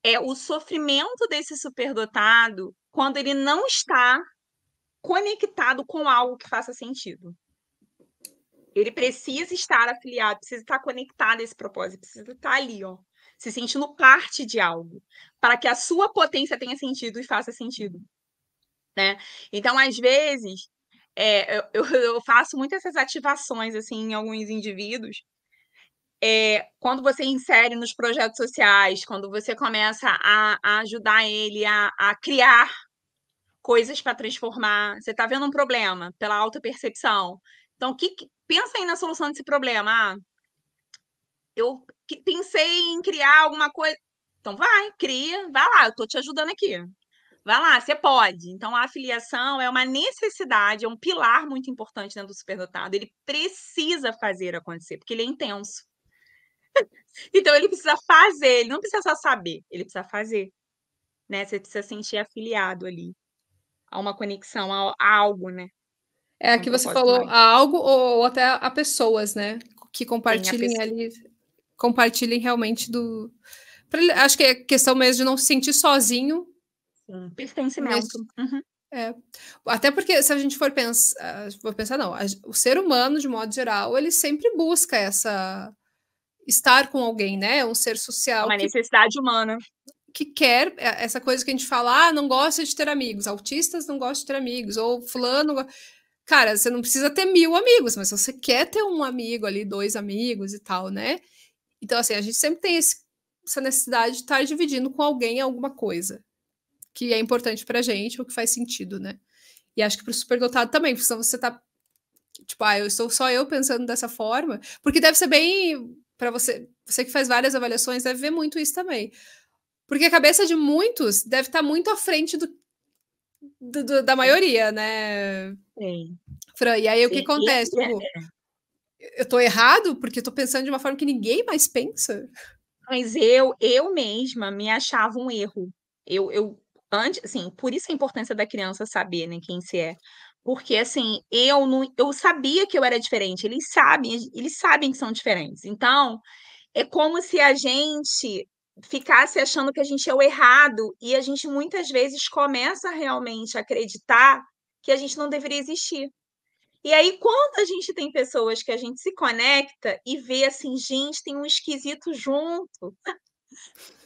é o sofrimento desse superdotado quando ele não está conectado com algo que faça sentido. Ele precisa estar afiliado, precisa estar conectado a esse propósito, precisa estar ali, ó, se sentindo parte de algo, para que a sua potência tenha sentido e faça sentido né? Então, às vezes, é, eu, eu, faço muitas essas ativações assim em alguns indivíduos. É, quando você insere nos projetos sociais, quando você começa a, a ajudar ele a, a criar coisas para transformar, você está vendo um problema pela auto percepção. Então, que, pensa aí na solução desse problema. Ah, eu pensei em criar alguma coisa. Então, vai, cria, vai lá, eu estou te ajudando aqui. Vai lá, você pode. Então, a afiliação é uma necessidade, é um pilar muito importante dentro do superdotado. Ele precisa fazer acontecer, porque ele é intenso. [LAUGHS] então, ele precisa fazer, ele não precisa só saber, ele precisa fazer. Né? Você precisa sentir afiliado ali a uma conexão, a, algo, né? É, aqui você falou a algo ou, até a pessoas, né? Que compartilhem ali, compartilhem realmente do. Acho que é questão mesmo de não se sentir sozinho Sim. Pertencimento. uhum. É. Até porque se a gente for pensar, ah, vou pensar não, a, o ser humano de modo geral, ele sempre busca essa estar com alguém, né? Um ser social. Uma que, necessidade humana. Que quer é, essa coisa que a gente fala, ah, não gosta de ter amigos, autistas não gostam de ter amigos, ou fulano. Cara, você não precisa ter mil amigos, mas você quer ter um amigo ali, dois amigos e tal, né? Então, assim, a gente sempre tem esse, essa necessidade de estar dividindo com alguém alguma coisa que é importante pra gente ou que faz sentido, né? E acho que pro superdotado também, porque senão você tá. Tipo, ah, eu estou só eu pensando dessa forma. Porque deve ser bem. para você. Você que faz várias avaliações, deve ver muito isso também. Porque a cabeça de muitos deve estar tá muito à frente do, do, do da maioria, né? Sim. Fran, e aí Sim. o que acontece? É tipo, é. eu tô errado porque eu tô pensando de uma forma que ninguém mais pensa. Mas eu, eu mesma me achava um erro. Eu, eu antes, assim, por isso a importância da criança saber, né, quem se é. Porque assim, eu não, eu sabia que eu era diferente, eles sabem, eles sabem que são diferentes. Então, é como se a gente ficasse achando que a gente é o errado e a gente muitas vezes começa realmente a acreditar que a gente não deveria existir. E aí, quando a gente tem pessoas que a gente se conecta e vê assim, gente, tem um esquisito junto,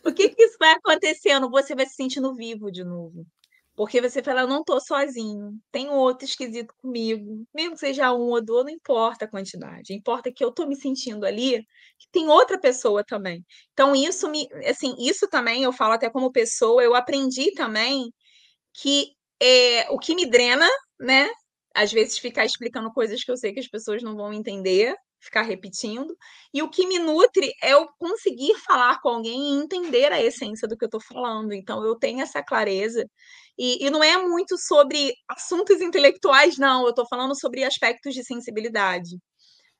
o que, que isso vai acontecendo? Você vai se sentindo vivo de novo. Porque você fala, eu não estou sozinho, tem outro esquisito comigo. Mesmo que seja um ou dois, não importa a quantidade. Importa que eu estou me sentindo ali, que tem outra pessoa também. Então, isso me, assim, isso também eu falo até como pessoa, eu aprendi também que é, o que me drena, né? Às vezes ficar explicando coisas que eu sei que as pessoas não vão entender, ficar repetindo. E o que me nutre é eu conseguir falar com alguém e entender a essência do que eu estou falando. Então, eu tenho essa clareza. E, e, não é muito sobre assuntos intelectuais, não. Eu estou falando sobre aspectos de sensibilidade.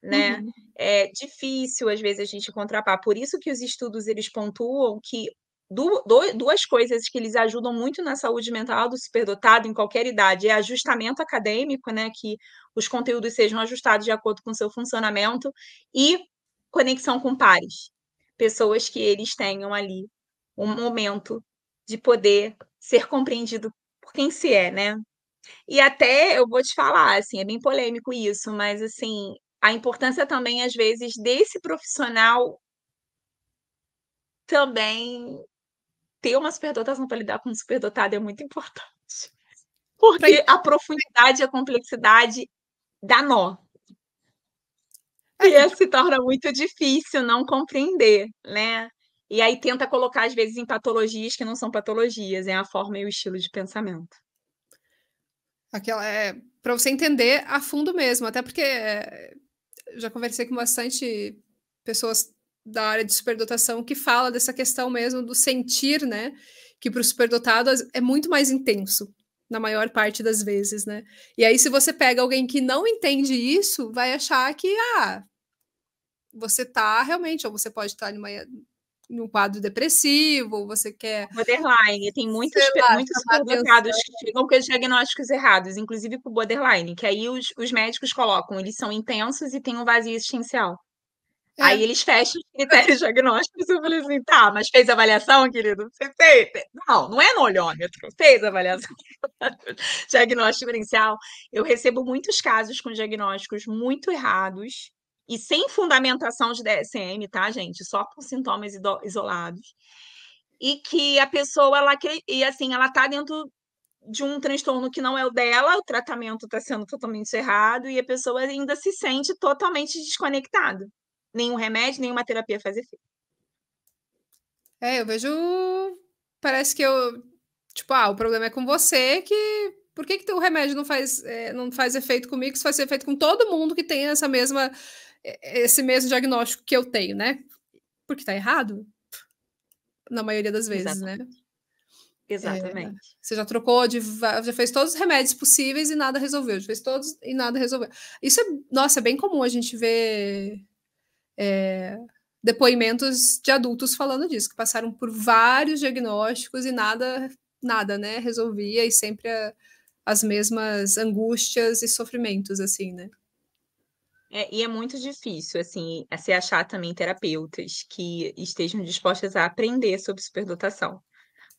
Né? Uhum. É difícil, às vezes, a gente contrapar. Por isso que os estudos, eles pontuam que Du, duas coisas que eles ajudam muito na saúde mental do superdotado em qualquer idade é ajustamento acadêmico, né, que os conteúdos sejam ajustados de acordo com seu funcionamento e conexão com pares, pessoas que eles tenham ali um momento de poder ser compreendido por quem se é, né? E até eu vou te falar, assim, é bem polêmico isso, mas assim, a importância também às vezes desse profissional também ter uma superdotação para lidar com um superdotado é muito importante. Porque a profundidade e a complexidade dá nó. É e se torna muito difícil não compreender, né? E aí tenta colocar, às vezes, em patologias que não são patologias, é a forma e o estilo de pensamento. Aquela é para você entender a fundo mesmo, até porque é, já conversei com bastante pessoas da área de superdotação que fala dessa questão mesmo do sentir, né? Que para o superdotado é muito mais intenso, na maior parte das vezes, né? E aí, se você pega alguém que não entende isso, vai achar que, ah, você tá realmente, ou você pode estar tá num quadro depressivo, ou você quer. Borderline, tem muitos, lá, muitos superdotados que chegam com diagnósticos errados, inclusive para o borderline, que aí os, os médicos colocam, eles são intensos e têm um vazio existencial. É. Aí eles fecham os critérios [LAUGHS] diagnósticos. Eu falei assim, tá, mas fez avaliação, querido? Você fez? Não, não é no olhômetro. Fez avaliação. [LAUGHS] diagnóstico inicial. Eu recebo muitos casos com diagnósticos muito errados e sem fundamentação de DSM, tá, gente? Só com sintomas isolados. E que a pessoa, ela, e assim, ela tá dentro de um transtorno que não é o dela, o tratamento está sendo totalmente errado e a pessoa ainda se sente totalmente desconectada nenhum remédio, nenhuma terapia faz efeito. É, eu vejo. Parece que eu. Tipo, ah, o problema é com você que. Por que, que o remédio não faz, é, não faz efeito comigo? Isso faz efeito com todo mundo que tem essa mesma, é, esse mesmo diagnóstico que eu tenho, né? Porque tá errado? Na maioria das vezes, Exatamente. né? Exatamente. É, você já trocou de, já fez todos os remédios possíveis e nada resolveu. Já fez todos e nada resolveu. Isso é, nossa, é bem comum a gente ver é, depoimentos de adultos falando disso, que passaram por vários diagnósticos e nada, nada, né, resolvia e sempre a, as mesmas angústias e sofrimentos, assim, né. É, e é muito difícil, assim, é se achar também terapeutas que estejam dispostas a aprender sobre superdotação,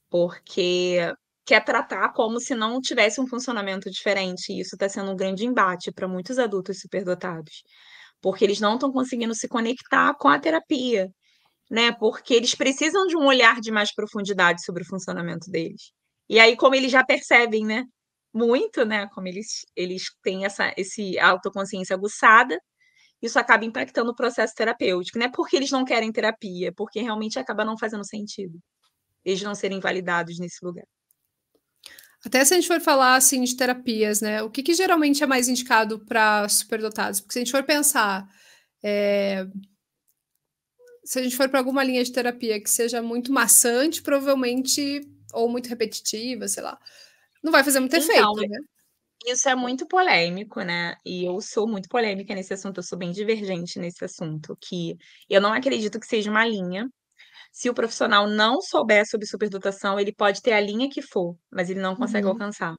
porque quer tratar como se não tivesse um funcionamento diferente, e isso está sendo um grande embate para muitos adultos superdotados porque eles não estão conseguindo se conectar com a terapia, né? Porque eles precisam de um olhar de mais profundidade sobre o funcionamento deles. E aí, como eles já percebem, né? Muito, né? Como eles, eles têm essa esse autoconsciência aguçada, isso acaba impactando o processo terapêutico. Não é porque eles não querem terapia, porque realmente acaba não fazendo sentido eles não serem validados nesse lugar. Até se a gente for falar assim de terapias, né? O que, que geralmente é mais indicado para superdotados? Porque se a gente for pensar, é... se a gente for para alguma linha de terapia que seja muito maçante, provavelmente ou muito repetitiva, sei lá, não vai fazer muito então, efeito, é, né? Isso é muito polêmico, né? E eu sou muito polêmica nesse assunto, eu sou bem divergente nesse assunto, que eu não acredito que seja uma linha, se o profissional não souber sobre superdotação, ele pode ter a linha que for, mas ele não consegue uhum. alcançar.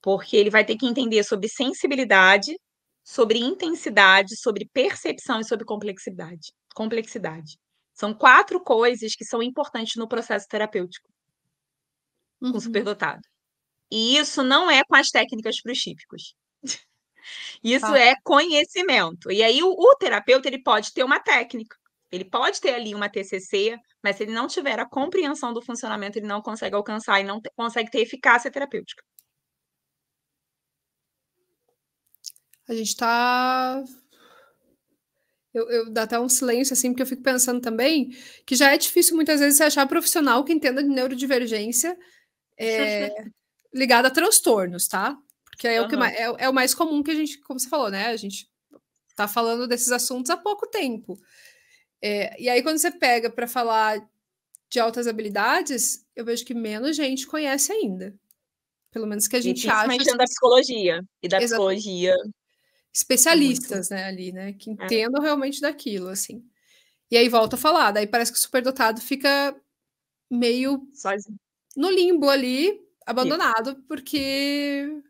Porque ele vai ter que entender sobre sensibilidade, sobre intensidade, sobre percepção e sobre complexidade. Complexidade. São quatro coisas que são importantes no processo terapêutico com uhum. superdotado. E isso não é com as técnicas típicos. [LAUGHS] Isso ah. é conhecimento. E aí o, o terapeuta ele pode ter uma técnica. Ele pode ter ali uma TCC, mas se ele não tiver a compreensão do funcionamento, ele não consegue alcançar e não consegue ter eficácia terapêutica. A gente está eu, eu, dá até um silêncio assim, porque eu fico pensando também que já é difícil muitas vezes achar profissional que entenda de neurodivergência é, [LAUGHS] ligada a transtornos, tá? Porque é, uhum. o que, é, é, o mais comum que a gente, como você falou, né? A gente tá falando desses assuntos há pouco tempo. É, e aí, quando você pega para falar de altas habilidades, eu vejo que menos gente conhece ainda. Pelo menos que a gente e principalmente acha. Assim. da psicologia. E da psicologia. Especialistas, né, ali, né? Que é. entendam é. realmente daquilo, assim. E aí volta a falar, daí parece que o superdotado fica meio Sozinho. no limbo ali, abandonado, porque.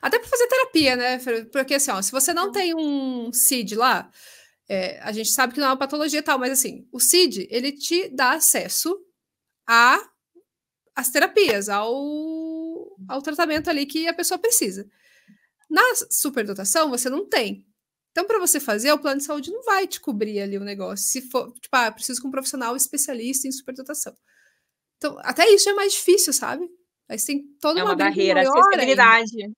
Até para fazer terapia, né? Porque assim, ó, se você não uhum. tem um CID lá, é, a gente sabe que não é uma patologia tal, mas assim, o CID, ele te dá acesso a as terapias, ao, ao tratamento ali que a pessoa precisa. Na superdotação, você não tem. Então, para você fazer, o plano de saúde não vai te cobrir ali o negócio. Se for, tipo, ah, preciso com um profissional especialista em superdotação. Então, até isso é mais difícil, sabe? Mas tem toda é uma, uma barreira, acessibilidade. Ainda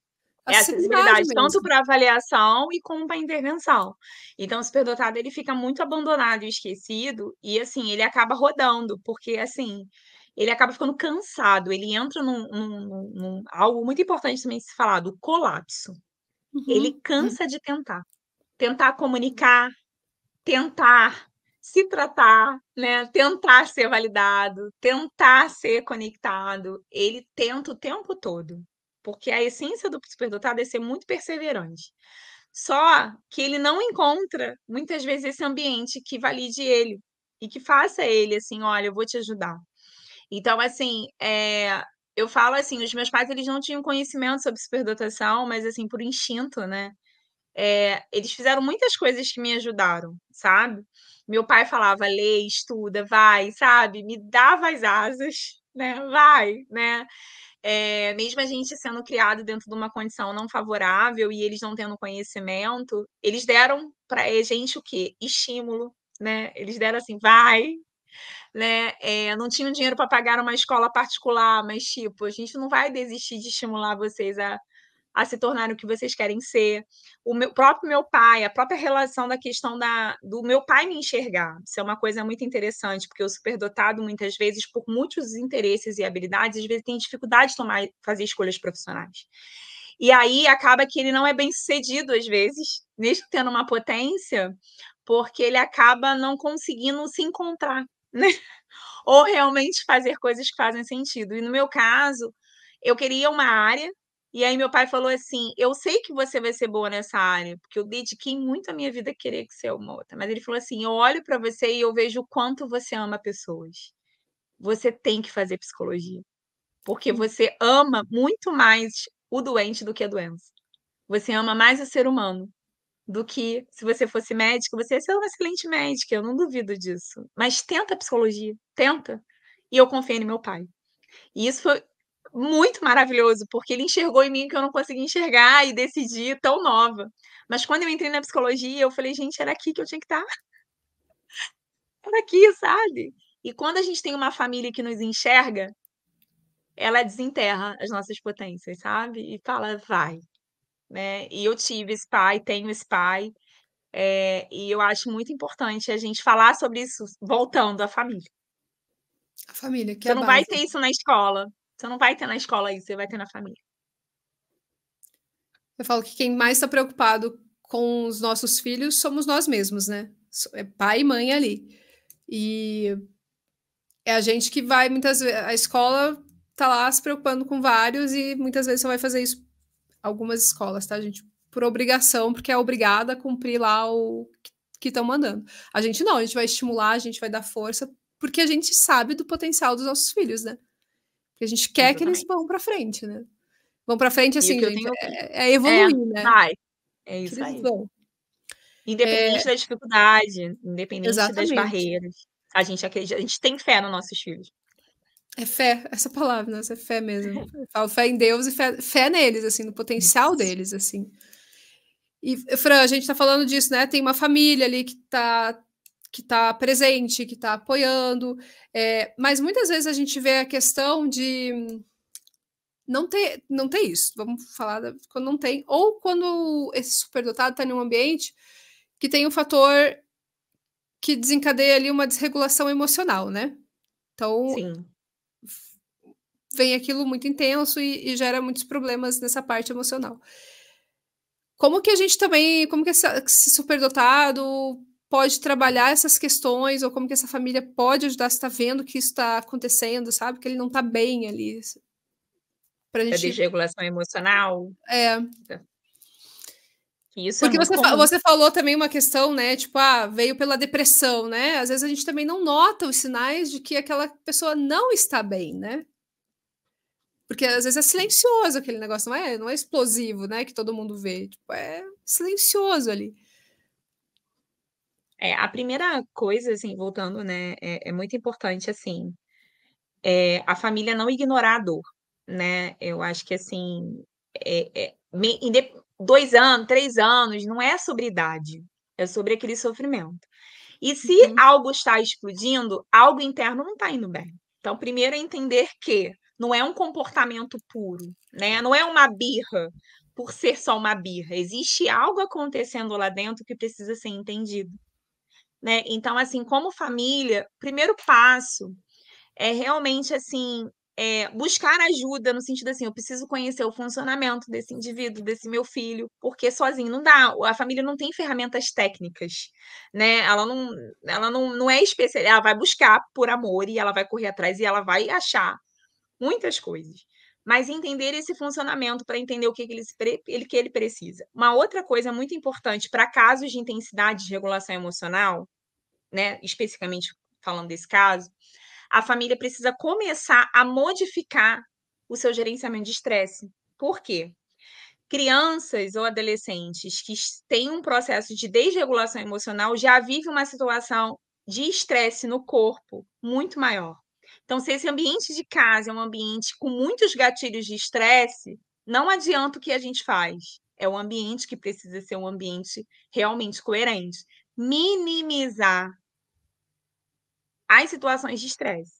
é acessibilidade assim tanto para avaliação e como para intervenção. Então, o superdotado ele fica muito abandonado e esquecido, e assim, ele acaba rodando, porque assim, ele acaba ficando cansado, ele entra num, num, num algo muito importante também se falar, do colapso. Uhum. Ele hum. cansa de tentar. Tentar comunicar, tentar se tratar, né? Tentar ser validado, tentar ser conectado. Ele tenta o tempo todo porque a essência do superdotado é ser muito perseverante. Só que ele não encontra muitas vezes esse ambiente que valide ele e que faça ele assim, olha, eu vou te ajudar. Então, assim, é, eu falo assim, os meus pais eles não tinham conhecimento sobre superdotação, mas assim por instinto, né? É, eles fizeram muitas coisas que me ajudaram, sabe? Meu pai falava, lê, estuda, vai, sabe? Me dava as asas, né? Vai, né? é, mesmo a gente sendo criado dentro de uma condição não favorável e eles não tendo conhecimento, eles deram para a gente o quê? Estímulo, né? Eles deram assim, vai, né? É, não tinham dinheiro para pagar uma escola particular, mas tipo, a gente não vai desistir de estimular vocês a a se tornar o que vocês querem ser. O meu, próprio meu pai, a própria relação da questão da, do meu pai me enxergar. Isso é uma coisa muito interessante, porque o superdotado, muitas vezes, por muitos interesses e habilidades, às vezes tem dificuldade de tomar, fazer escolhas profissionais. E aí acaba que ele não é bem sucedido, às vezes, mesmo tendo uma potência, porque ele acaba não conseguindo se encontrar, né? [LAUGHS] Ou realmente fazer coisas que fazem sentido. E no meu caso, eu queria uma área e aí meu pai falou assim: "Eu sei que você vai ser boa nessa área, porque eu dediquei muito a minha vida a querer que você é uma outra". Mas ele falou assim: "Eu olho para você e eu vejo o quanto você ama pessoas. Você tem que fazer psicologia, porque você ama muito mais o doente do que a doença. Você ama mais o ser humano do que se você fosse médico, você ia ser uma excelente médica, eu não duvido disso. Mas tenta psicologia, tenta". E eu confiei no meu pai. E isso foi muito maravilhoso, porque ele enxergou em mim que eu não conseguia enxergar e decidi tão nova. Mas quando eu entrei na psicologia, eu falei, gente, era aqui que eu tinha que estar. [LAUGHS] Era aqui, sabe? E quando a gente tem uma família que nos enxerga, ela desenterra as nossas potências, sabe? E fala, vai. Né? E eu tive esse pai, tenho esse pai. É, e eu acho muito importante a gente falar sobre isso voltando à família. A família, que é Você é não vai ter isso na escola. Você não vai ter na escola isso, você vai ter na família. Eu falo que quem mais está preocupado com os nossos filhos somos nós mesmos, né? É pai e mãe ali. E é a gente que vai muitas vezes. A escola tá lá se preocupando com vários e muitas vezes você vai fazer isso. Algumas escolas, tá, gente? Por obrigação, porque é obrigada a cumprir lá o que estão mandando. A gente não, a gente vai estimular, a gente vai dar força, porque a gente sabe do potencial dos nossos filhos, né? Porque a gente quer Exatamente. que eles vão para frente, né? Vão para frente assim, gente, tenho... É, é, é, evoluir, é, né? Vai. É isso aí. Vão. Independente é... da dificuldade, independente Exatamente. das barreiras. A gente acredita, a gente tem fé nos nossos filhos. É fé, essa palavra, nossa, é fé mesmo. [LAUGHS] falo fé em Deus e fé, fé neles, assim, no potencial deles, assim. E, Fran, a gente tá falando disso, né? Tem uma família ali que tá que está presente, que está apoiando. É, mas muitas vezes a gente vê a questão de não ter, não ter isso. Vamos falar da, quando não tem, ou quando esse superdotado está em um ambiente que tem um fator que desencadeia ali uma desregulação emocional, né? Então Sim. vem aquilo muito intenso e, e gera muitos problemas nessa parte emocional. Como que a gente também, como que esse superdotado pode trabalhar essas questões, ou como que essa família pode ajudar, se está vendo que isso está acontecendo, sabe? Que ele não está bem ali. Pra é gente... A desregulação emocional. É. Tá. Isso é Porque é você, fa você falou também uma questão, né? Tipo, ah, veio pela depressão, né? Às vezes a gente também não nota os sinais de que aquela pessoa não está bem, né? Porque às vezes é silencioso aquele negócio, não é, não é explosivo, né? Que todo mundo vê. Tipo, é silencioso ali. É, a primeira coisa, assim, voltando, né, é, é muito importante, assim, é, a família não ignorar a dor, né? Eu acho que, assim, é, é, me, dois anos, três anos, não é sobre idade, é sobre aquele sofrimento. E se uhum. algo está explodindo, algo interno não está indo bem. Então, primeiro é entender que não é um comportamento puro, né? Não é uma birra por ser só uma birra. Existe algo acontecendo lá dentro que precisa ser entendido né? Então, assim, como família, o primeiro passo é realmente assim é, buscar ajuda no sentido assim, eu preciso conhecer o funcionamento desse indivíduo, desse meu filho, porque sozinho não dá. A família não tem ferramentas técnicas, né? Ela não, ela não, não é especial. Ela vai buscar por amor e ela vai correr atrás e ela vai achar muitas coisas mas entender esse funcionamento para entender o que, que ele, que ele precisa. Uma outra coisa muito importante para casos de intensidade de regulação emocional, né, especificamente falando desse caso, a família precisa começar a modificar o seu gerenciamento de estresse. Por quê? Crianças ou adolescentes que têm um processo de desregulação emocional já vivem uma situação de estresse no corpo muito maior. Então, se esse ambiente de casa é um ambiente com muitos gatilhos de estresse, não adianta o que a gente faz. É um ambiente que precisa ser um ambiente realmente coerente. Minimizar as situações de estresse.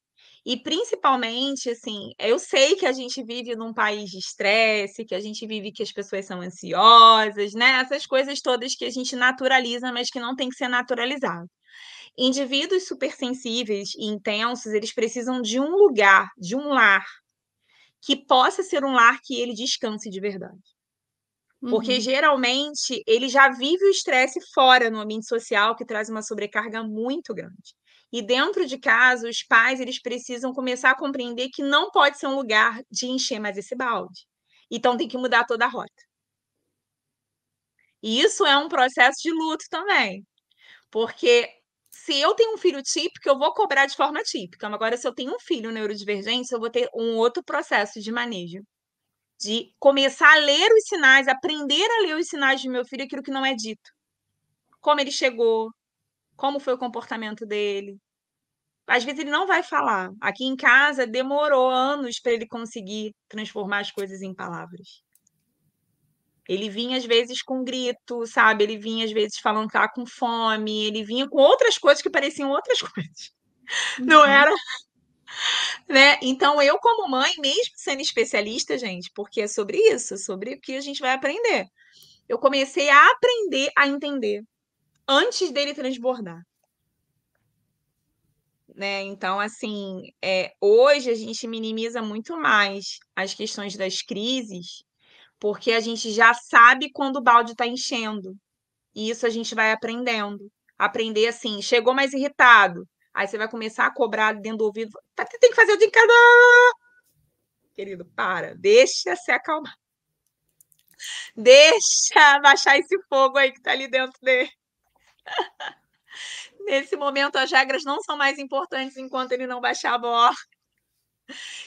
E principalmente, assim, eu sei que a gente vive num país de estresse, que a gente vive que as pessoas são ansiosas, né? Essas coisas todas que a gente naturaliza, mas que não tem que ser naturalizado. Indivíduos supersensíveis e intensos, eles precisam de um lugar, de um lar, que possa ser um lar que ele descanse de verdade. Porque uhum. geralmente ele já vive o estresse fora no ambiente social, que traz uma sobrecarga muito grande. E dentro de casa, os pais eles precisam começar a compreender que não pode ser um lugar de encher mais esse balde. Então tem que mudar toda a rota. E isso é um processo de luto também. Porque se eu tenho um filho típico, eu vou cobrar de forma típica. Agora, se eu tenho um filho neurodivergente, eu vou ter um outro processo de manejo. De começar a ler os sinais, aprender a ler os sinais do meu filho, aquilo que não é dito. Como ele chegou, como foi o comportamento dele. Às vezes ele não vai falar. Aqui em casa demorou anos para ele conseguir transformar as coisas em palavras. Ele vinha às vezes com grito, sabe? Ele vinha às vezes falando que estava com fome, ele vinha com outras coisas que pareciam outras [LAUGHS] coisas. Não uhum. era né? Então, eu, como mãe, mesmo sendo especialista, gente, porque é sobre isso, é sobre o que a gente vai aprender. Eu comecei a aprender a entender antes dele transbordar. Né? Então, assim, é, hoje a gente minimiza muito mais as questões das crises porque a gente já sabe quando o balde está enchendo. E isso a gente vai aprendendo. Aprender assim, chegou mais irritado. Aí você vai começar a cobrar dentro do ouvido. Tá, tem que fazer o de em cada. Querido, para. Deixa se acalmar. Deixa baixar esse fogo aí que está ali dentro dele. [LAUGHS] Nesse momento, as regras não são mais importantes enquanto ele não baixar a bola.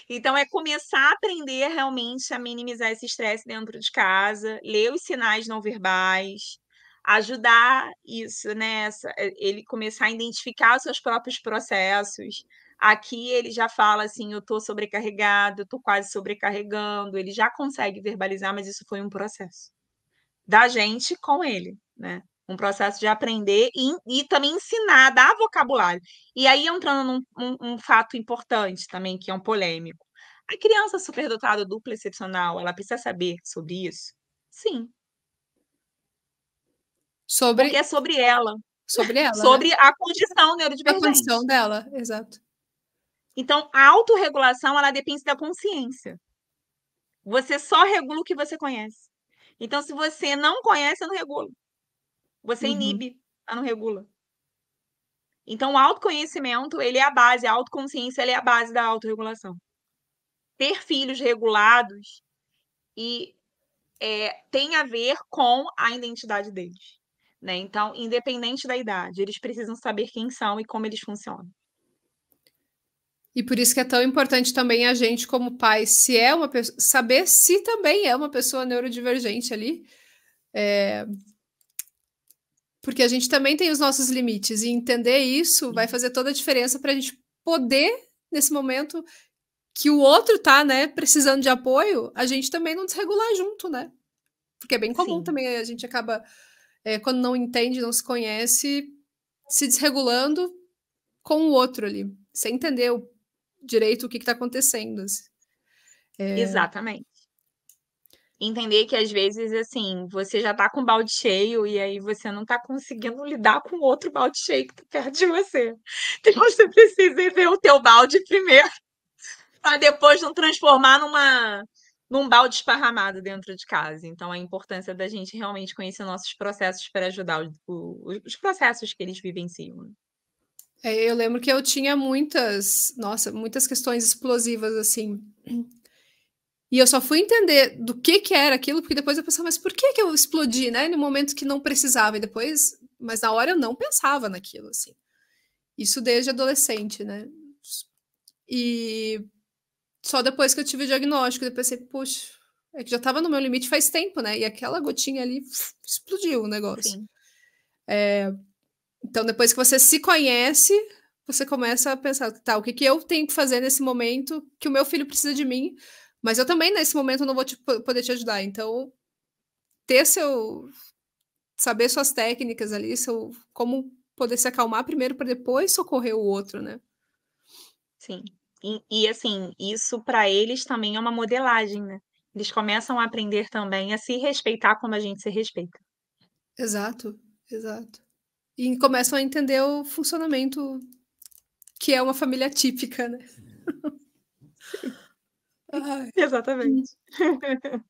Então, é começar a aprender realmente a minimizar esse estresse dentro de casa, ler os sinais não verbais, ajudar isso, né? Eh, ele começar a identificar os seus próprios processos. Aqui ele já fala assim: eu estou sobrecarregado, eu estou quase sobrecarregando. Ele já consegue verbalizar, mas isso foi um processo da gente com ele, né? um processo de aprender e, e também ensinar, dar vocabulário. E aí entrando num um, um fato importante também, que é um polêmico. A criança superdotada dupla excepcional, ela precisa saber sobre isso? Sim. Sobre... Porque é sobre ela. Sobre [LAUGHS] ela. Né? sobre né? a condição neurodivergente. A condição dela, exato. Então, a autorregulação, ela depende da consciência. Você só regula o que você conhece. Então, se você não conhece, eu não regulo. Você uhum. inibe, ela não regula. Então, o autoconhecimento, ele é a base, a autoconsciência, é a base da autorregulação. Ter filhos regulados e é, tem a ver com a identidade deles. Né? Então, independente da idade, eles precisam saber quem são e como eles funcionam. E por isso que é tão importante também a gente, como pai, se é uma pessoa, saber se também é uma pessoa neurodivergente ali. É, porque a gente também tem os nossos limites e entender isso vai fazer toda a diferença para a gente poder, nesse momento que o outro tá, né, precisando de apoio, a gente também não desregular junto, né? Porque é bem comum Sim. também, a gente acaba, é, quando não entende, não se conhece, se desregulando com o outro ali, sem entender o direito o que está acontecendo. Assim. É... Exatamente entender que às vezes, assim, você já tá com balde cheio e aí você não tá conseguindo lidar com outro balde cheio que tá perto de você. [LAUGHS] Então você precisa ver o teu balde primeiro, [LAUGHS] para depois não transformar numa num balde esparramado dentro de casa. Então, a importância da gente realmente conhecer nossos processos para ajudar o, os processos que eles vivenciam. Né? É, eu lembro que eu tinha muitas, nossa, muitas questões explosivas, assim, e eu só fui entender do que que era aquilo, porque depois eu pensava, mas por que que eu explodi, né? No momento que não precisava. E depois, mas na hora eu não pensava naquilo, assim. Isso desde adolescente, né? E só depois que eu tive o diagnóstico, eu pensei, puxa, é que já estava no meu limite faz tempo, né? E aquela gotinha ali explodiu o negócio. É, então, depois que você se conhece, você começa a pensar, tá, o que, que eu tenho que fazer nesse momento que o meu filho precisa de mim mas eu também, nesse momento, não vou te, poder te ajudar. Então, ter seu. saber suas técnicas ali, seu, como poder se acalmar primeiro para depois socorrer o outro, né? Sim. E, e assim, isso para eles também é uma modelagem, né? Eles começam a aprender também a se respeitar como a gente se respeita. Exato, exato. E começam a entender o funcionamento que é uma família típica, né? [LAUGHS] [LAUGHS] Exatamente. [LAUGHS]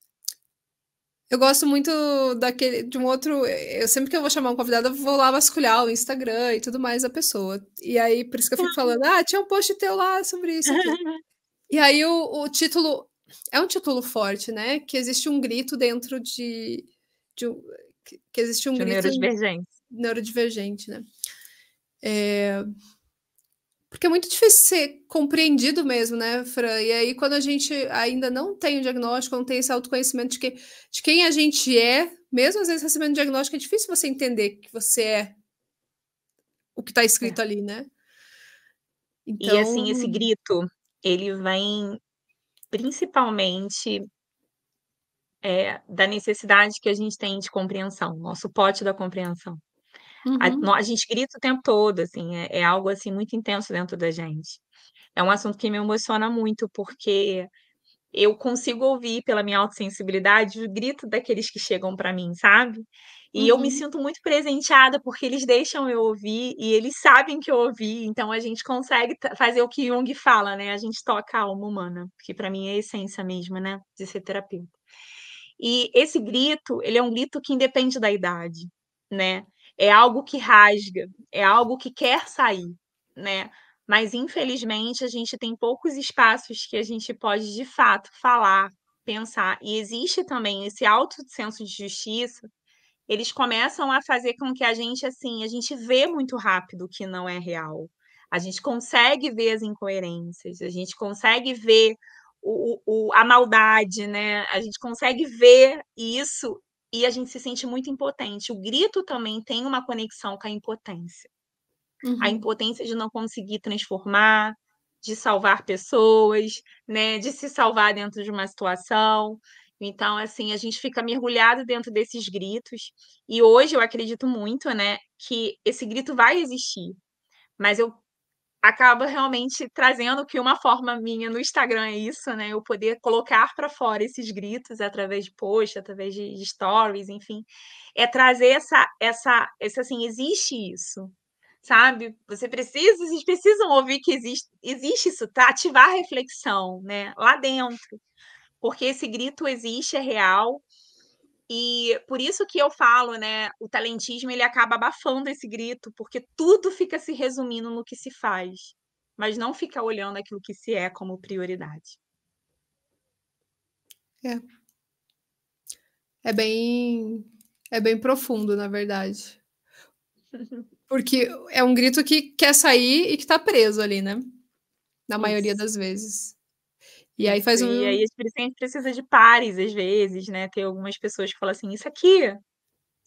Eu gosto muito daquele de um outro. Eu sempre que eu vou chamar um convidado, eu vou lá vasculhar o Instagram e tudo mais da pessoa. E aí, por isso que eu fico falando, ah, tinha um post teu lá sobre isso. Aqui. [LAUGHS] e aí o, o, título é um título forte, né? Que existe um grito dentro de. de que existe um de grito. Neurodivergente. Neurodivergente, né? É, porque é muito difícil ser compreendido mesmo, né, Fran? E aí, quando a gente ainda não tem o diagnóstico, não tem esse autoconhecimento de, que, de quem a gente é, mesmo às vezes recebendo o diagnóstico, é difícil você entender que você é o que está escrito é. ali, né? Então... E assim, esse grito, ele vem principalmente é, da necessidade que a gente tem de compreensão, nosso pote da compreensão. Uhum. A, a, gente grita o tempo todo, assim, é, é algo assim muito intenso dentro da gente. É um assunto que me emociona muito, porque eu consigo ouvir pela minha autossensibilidade o grito daqueles que chegam para mim, sabe? E uhum. eu me uhum. sinto muito presenteada porque eles deixam eu ouvir e eles sabem que eu ouvi, então a gente consegue fazer o que Jung fala, né? A gente toca a alma humana, que para mim é a essência mesmo, né, de ser terapeuta. E esse grito, ele é um grito que independe da idade, né? é algo que rasga, é algo que quer sair, né? Mas infelizmente a gente tem poucos espaços que a gente pode de fato falar, pensar. E existe também esse alto senso de justiça. Eles começam a fazer com que a gente assim, a gente vê muito rápido o que não é real. A gente consegue ver as incoerências, a gente consegue ver o, o, a maldade, né? A gente consegue ver isso e a gente se sente muito impotente. O grito também tem uma conexão com a impotência. Uhum. A impotência de não conseguir transformar, de salvar pessoas, né, de se salvar dentro de uma situação. Então, assim, a gente fica mergulhado dentro desses gritos. E hoje eu acredito muito, né, que esse grito vai existir. Mas eu acaba realmente trazendo que uma forma minha no Instagram é isso, né? Eu poder colocar para fora esses gritos através de posts, através de stories, enfim, é trazer essa essa esse assim, existe isso. Sabe? Você precisa, vocês precisam ouvir que existe, existe isso, tá? Ativar a reflexão, né? Lá dentro. Porque esse grito existe, é real, e por isso que eu falo, né, o talentismo ele acaba abafando esse grito, porque tudo fica se resumindo no que se faz, mas não fica olhando aquilo que se é como prioridade. É. É bem é bem profundo, na verdade. [LAUGHS] Porque é um grito que quer sair e que está preso ali, né? Na isso. maioria das vezes. E aí faz um. E aí a gente precisa de pares, às vezes, né? Tem algumas pessoas que falam assim, isso aqui.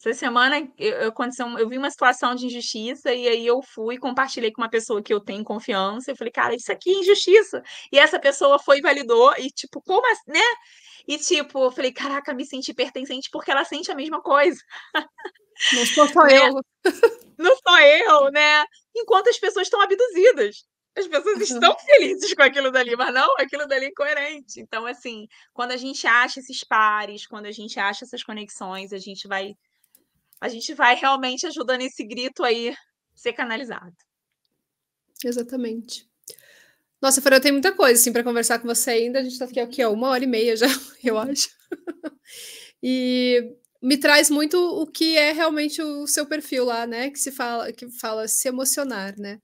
Essa semana eu, aconteceu, eu vi uma situação de injustiça e aí eu fui, compartilhei com uma pessoa que eu tenho confiança. Eu falei, cara, isso aqui é injustiça. E essa pessoa foi e validou. E tipo, como assim, né? E tipo, eu falei, caraca, me senti pertencente porque ela sente a mesma coisa. Não sou só [LAUGHS] né? eu. Não sou eu, né? Enquanto as pessoas estão abduzidas. As pessoas estão felizes com aquilo dali, mas não, aquilo dali é incoerente. Então, assim, quando a gente acha esses pares, quando a gente acha essas conexões, a gente vai a gente vai realmente ajudando esse grito aí ser canalizado. Exatamente. Nossa, eu tem muita coisa assim para conversar com você ainda. A gente está aqui, o quê? uma hora e meia já, [LAUGHS] eu acho. E me traz muito o que é realmente o seu perfil lá, né? Que se fala, que fala se emocionar, né?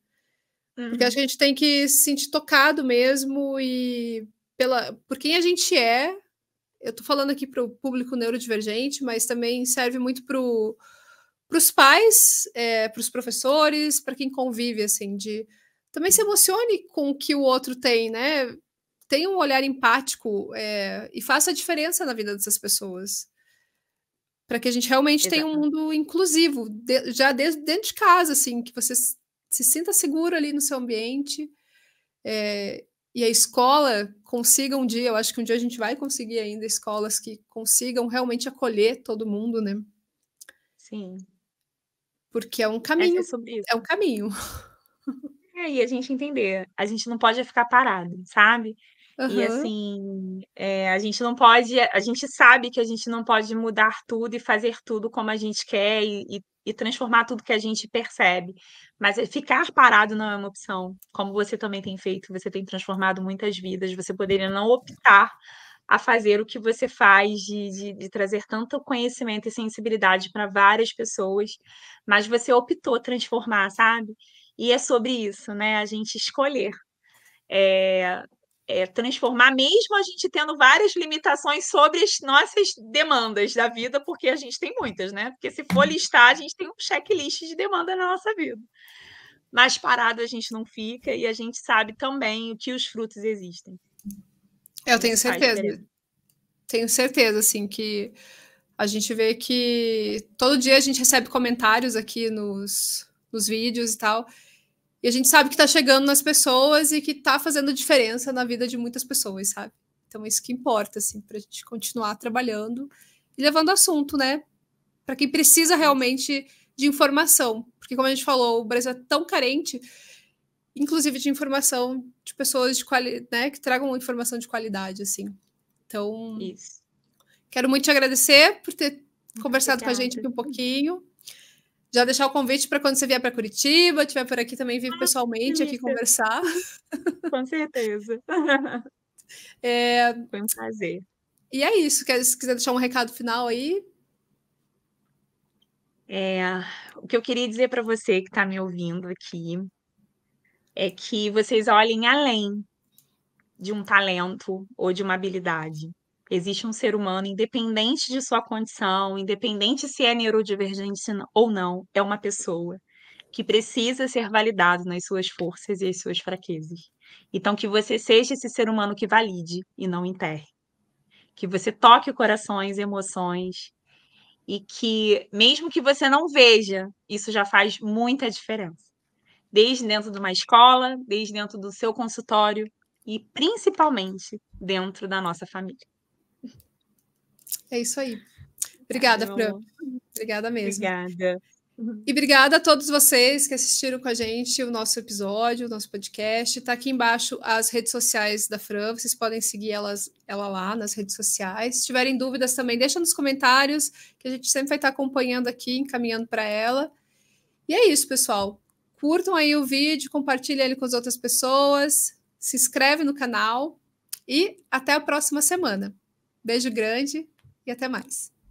Uhum. Porque acho que a gente tem que se sentir tocado mesmo e pela, por quem a gente é. Eu estou falando aqui para o público neurodivergente, mas também serve muito para os pais, é, para os professores, para quem convive, assim, de também se emocione com o que o outro tem, né? Tenha um olhar empático é, e faça a diferença na vida dessas pessoas para que a gente realmente Exato. tenha um mundo inclusivo, de, já desde dentro de casa, assim, que vocês se sinta seguro ali no seu ambiente. É, e a escola consiga um dia, eu acho que um dia a gente vai conseguir ainda escolas que consigam realmente acolher todo mundo, né? Sim. Porque é um é, caminho. É, é um caminho. É, e a gente entender. A gente não pode ficar parado, sabe? Uhum. E assim, é, a gente não pode, a gente sabe que a gente não pode mudar tudo e fazer tudo como a gente quer e, e, e transformar tudo que a gente percebe. Mas eh, ficar parado não é uma opção, como você também tem feito, você tem transformado muitas vidas, você poderia não optar a fazer o que você faz, de, de, de trazer tanto conhecimento e sensibilidade para várias pessoas, mas você optou transformar, sabe? E é sobre isso, né? A gente escolher. É, é, transformar, mesmo a gente tendo várias limitações sobre as nossas demandas da vida, porque a gente tem muitas, né? Porque se for uhum. listar, a gente tem um checklist de demanda na nossa vida. Mas parado a gente não fica e a gente sabe também que os frutos existem. Eu tenho certeza. Tenho certeza, assim, que a gente vê que todo dia a gente recebe comentários aqui nos, nos vídeos e tal. E a gente sabe que está chegando nas pessoas e que está fazendo diferença na vida de muitas pessoas, sabe? Então, é isso que importa, assim, para a gente continuar trabalhando e levando assunto, né? Para quem precisa realmente de informação. Porque, como a gente falou, o Brasil é tão carente, inclusive de informação de pessoas de quali né, que tragam informação de qualidade, assim. Então, isso. quero muito te agradecer por ter conversado obrigada. com a gente aqui um pouquinho já deixar o convite para quando você vier para Curitiba, estiver por aqui também, vir ah, pessoalmente aqui conversar. Com certeza. [LAUGHS] É... Foi um prazer. E é isso. Quer, se quiser deixar um recado final aí. É, o que eu queria dizer para você que está me ouvindo aqui é que vocês olhem além de um talento ou de uma habilidade. Existe um ser humano, independente de sua condição, independente se é neurodivergente ou não, é uma pessoa que precisa ser validado nas suas forças e as suas fraquezas. Então, que você seja esse ser humano que valide e não enterre. Que você toque corações, emoções, e que, mesmo que você não veja, isso já faz muita diferença. Desde dentro de uma escola, desde dentro do seu consultório e principalmente dentro da nossa família. É isso aí. Obrigada, Fran. Obrigada mesmo. Obrigada. Uhum. E obrigada a todos vocês que assistiram com a gente o nosso episódio, o nosso podcast. Está aqui embaixo as redes sociais da Fran, vocês podem seguir elas, ela lá nas redes sociais. Se tiverem dúvidas também, deixa nos comentários, que a gente sempre vai estar acompanhando aqui, encaminhando para ela. E é isso, pessoal. Curtam aí o vídeo, compartilhem ele com as outras pessoas, se inscreve no canal e até a próxima semana. Beijo grande e até mais.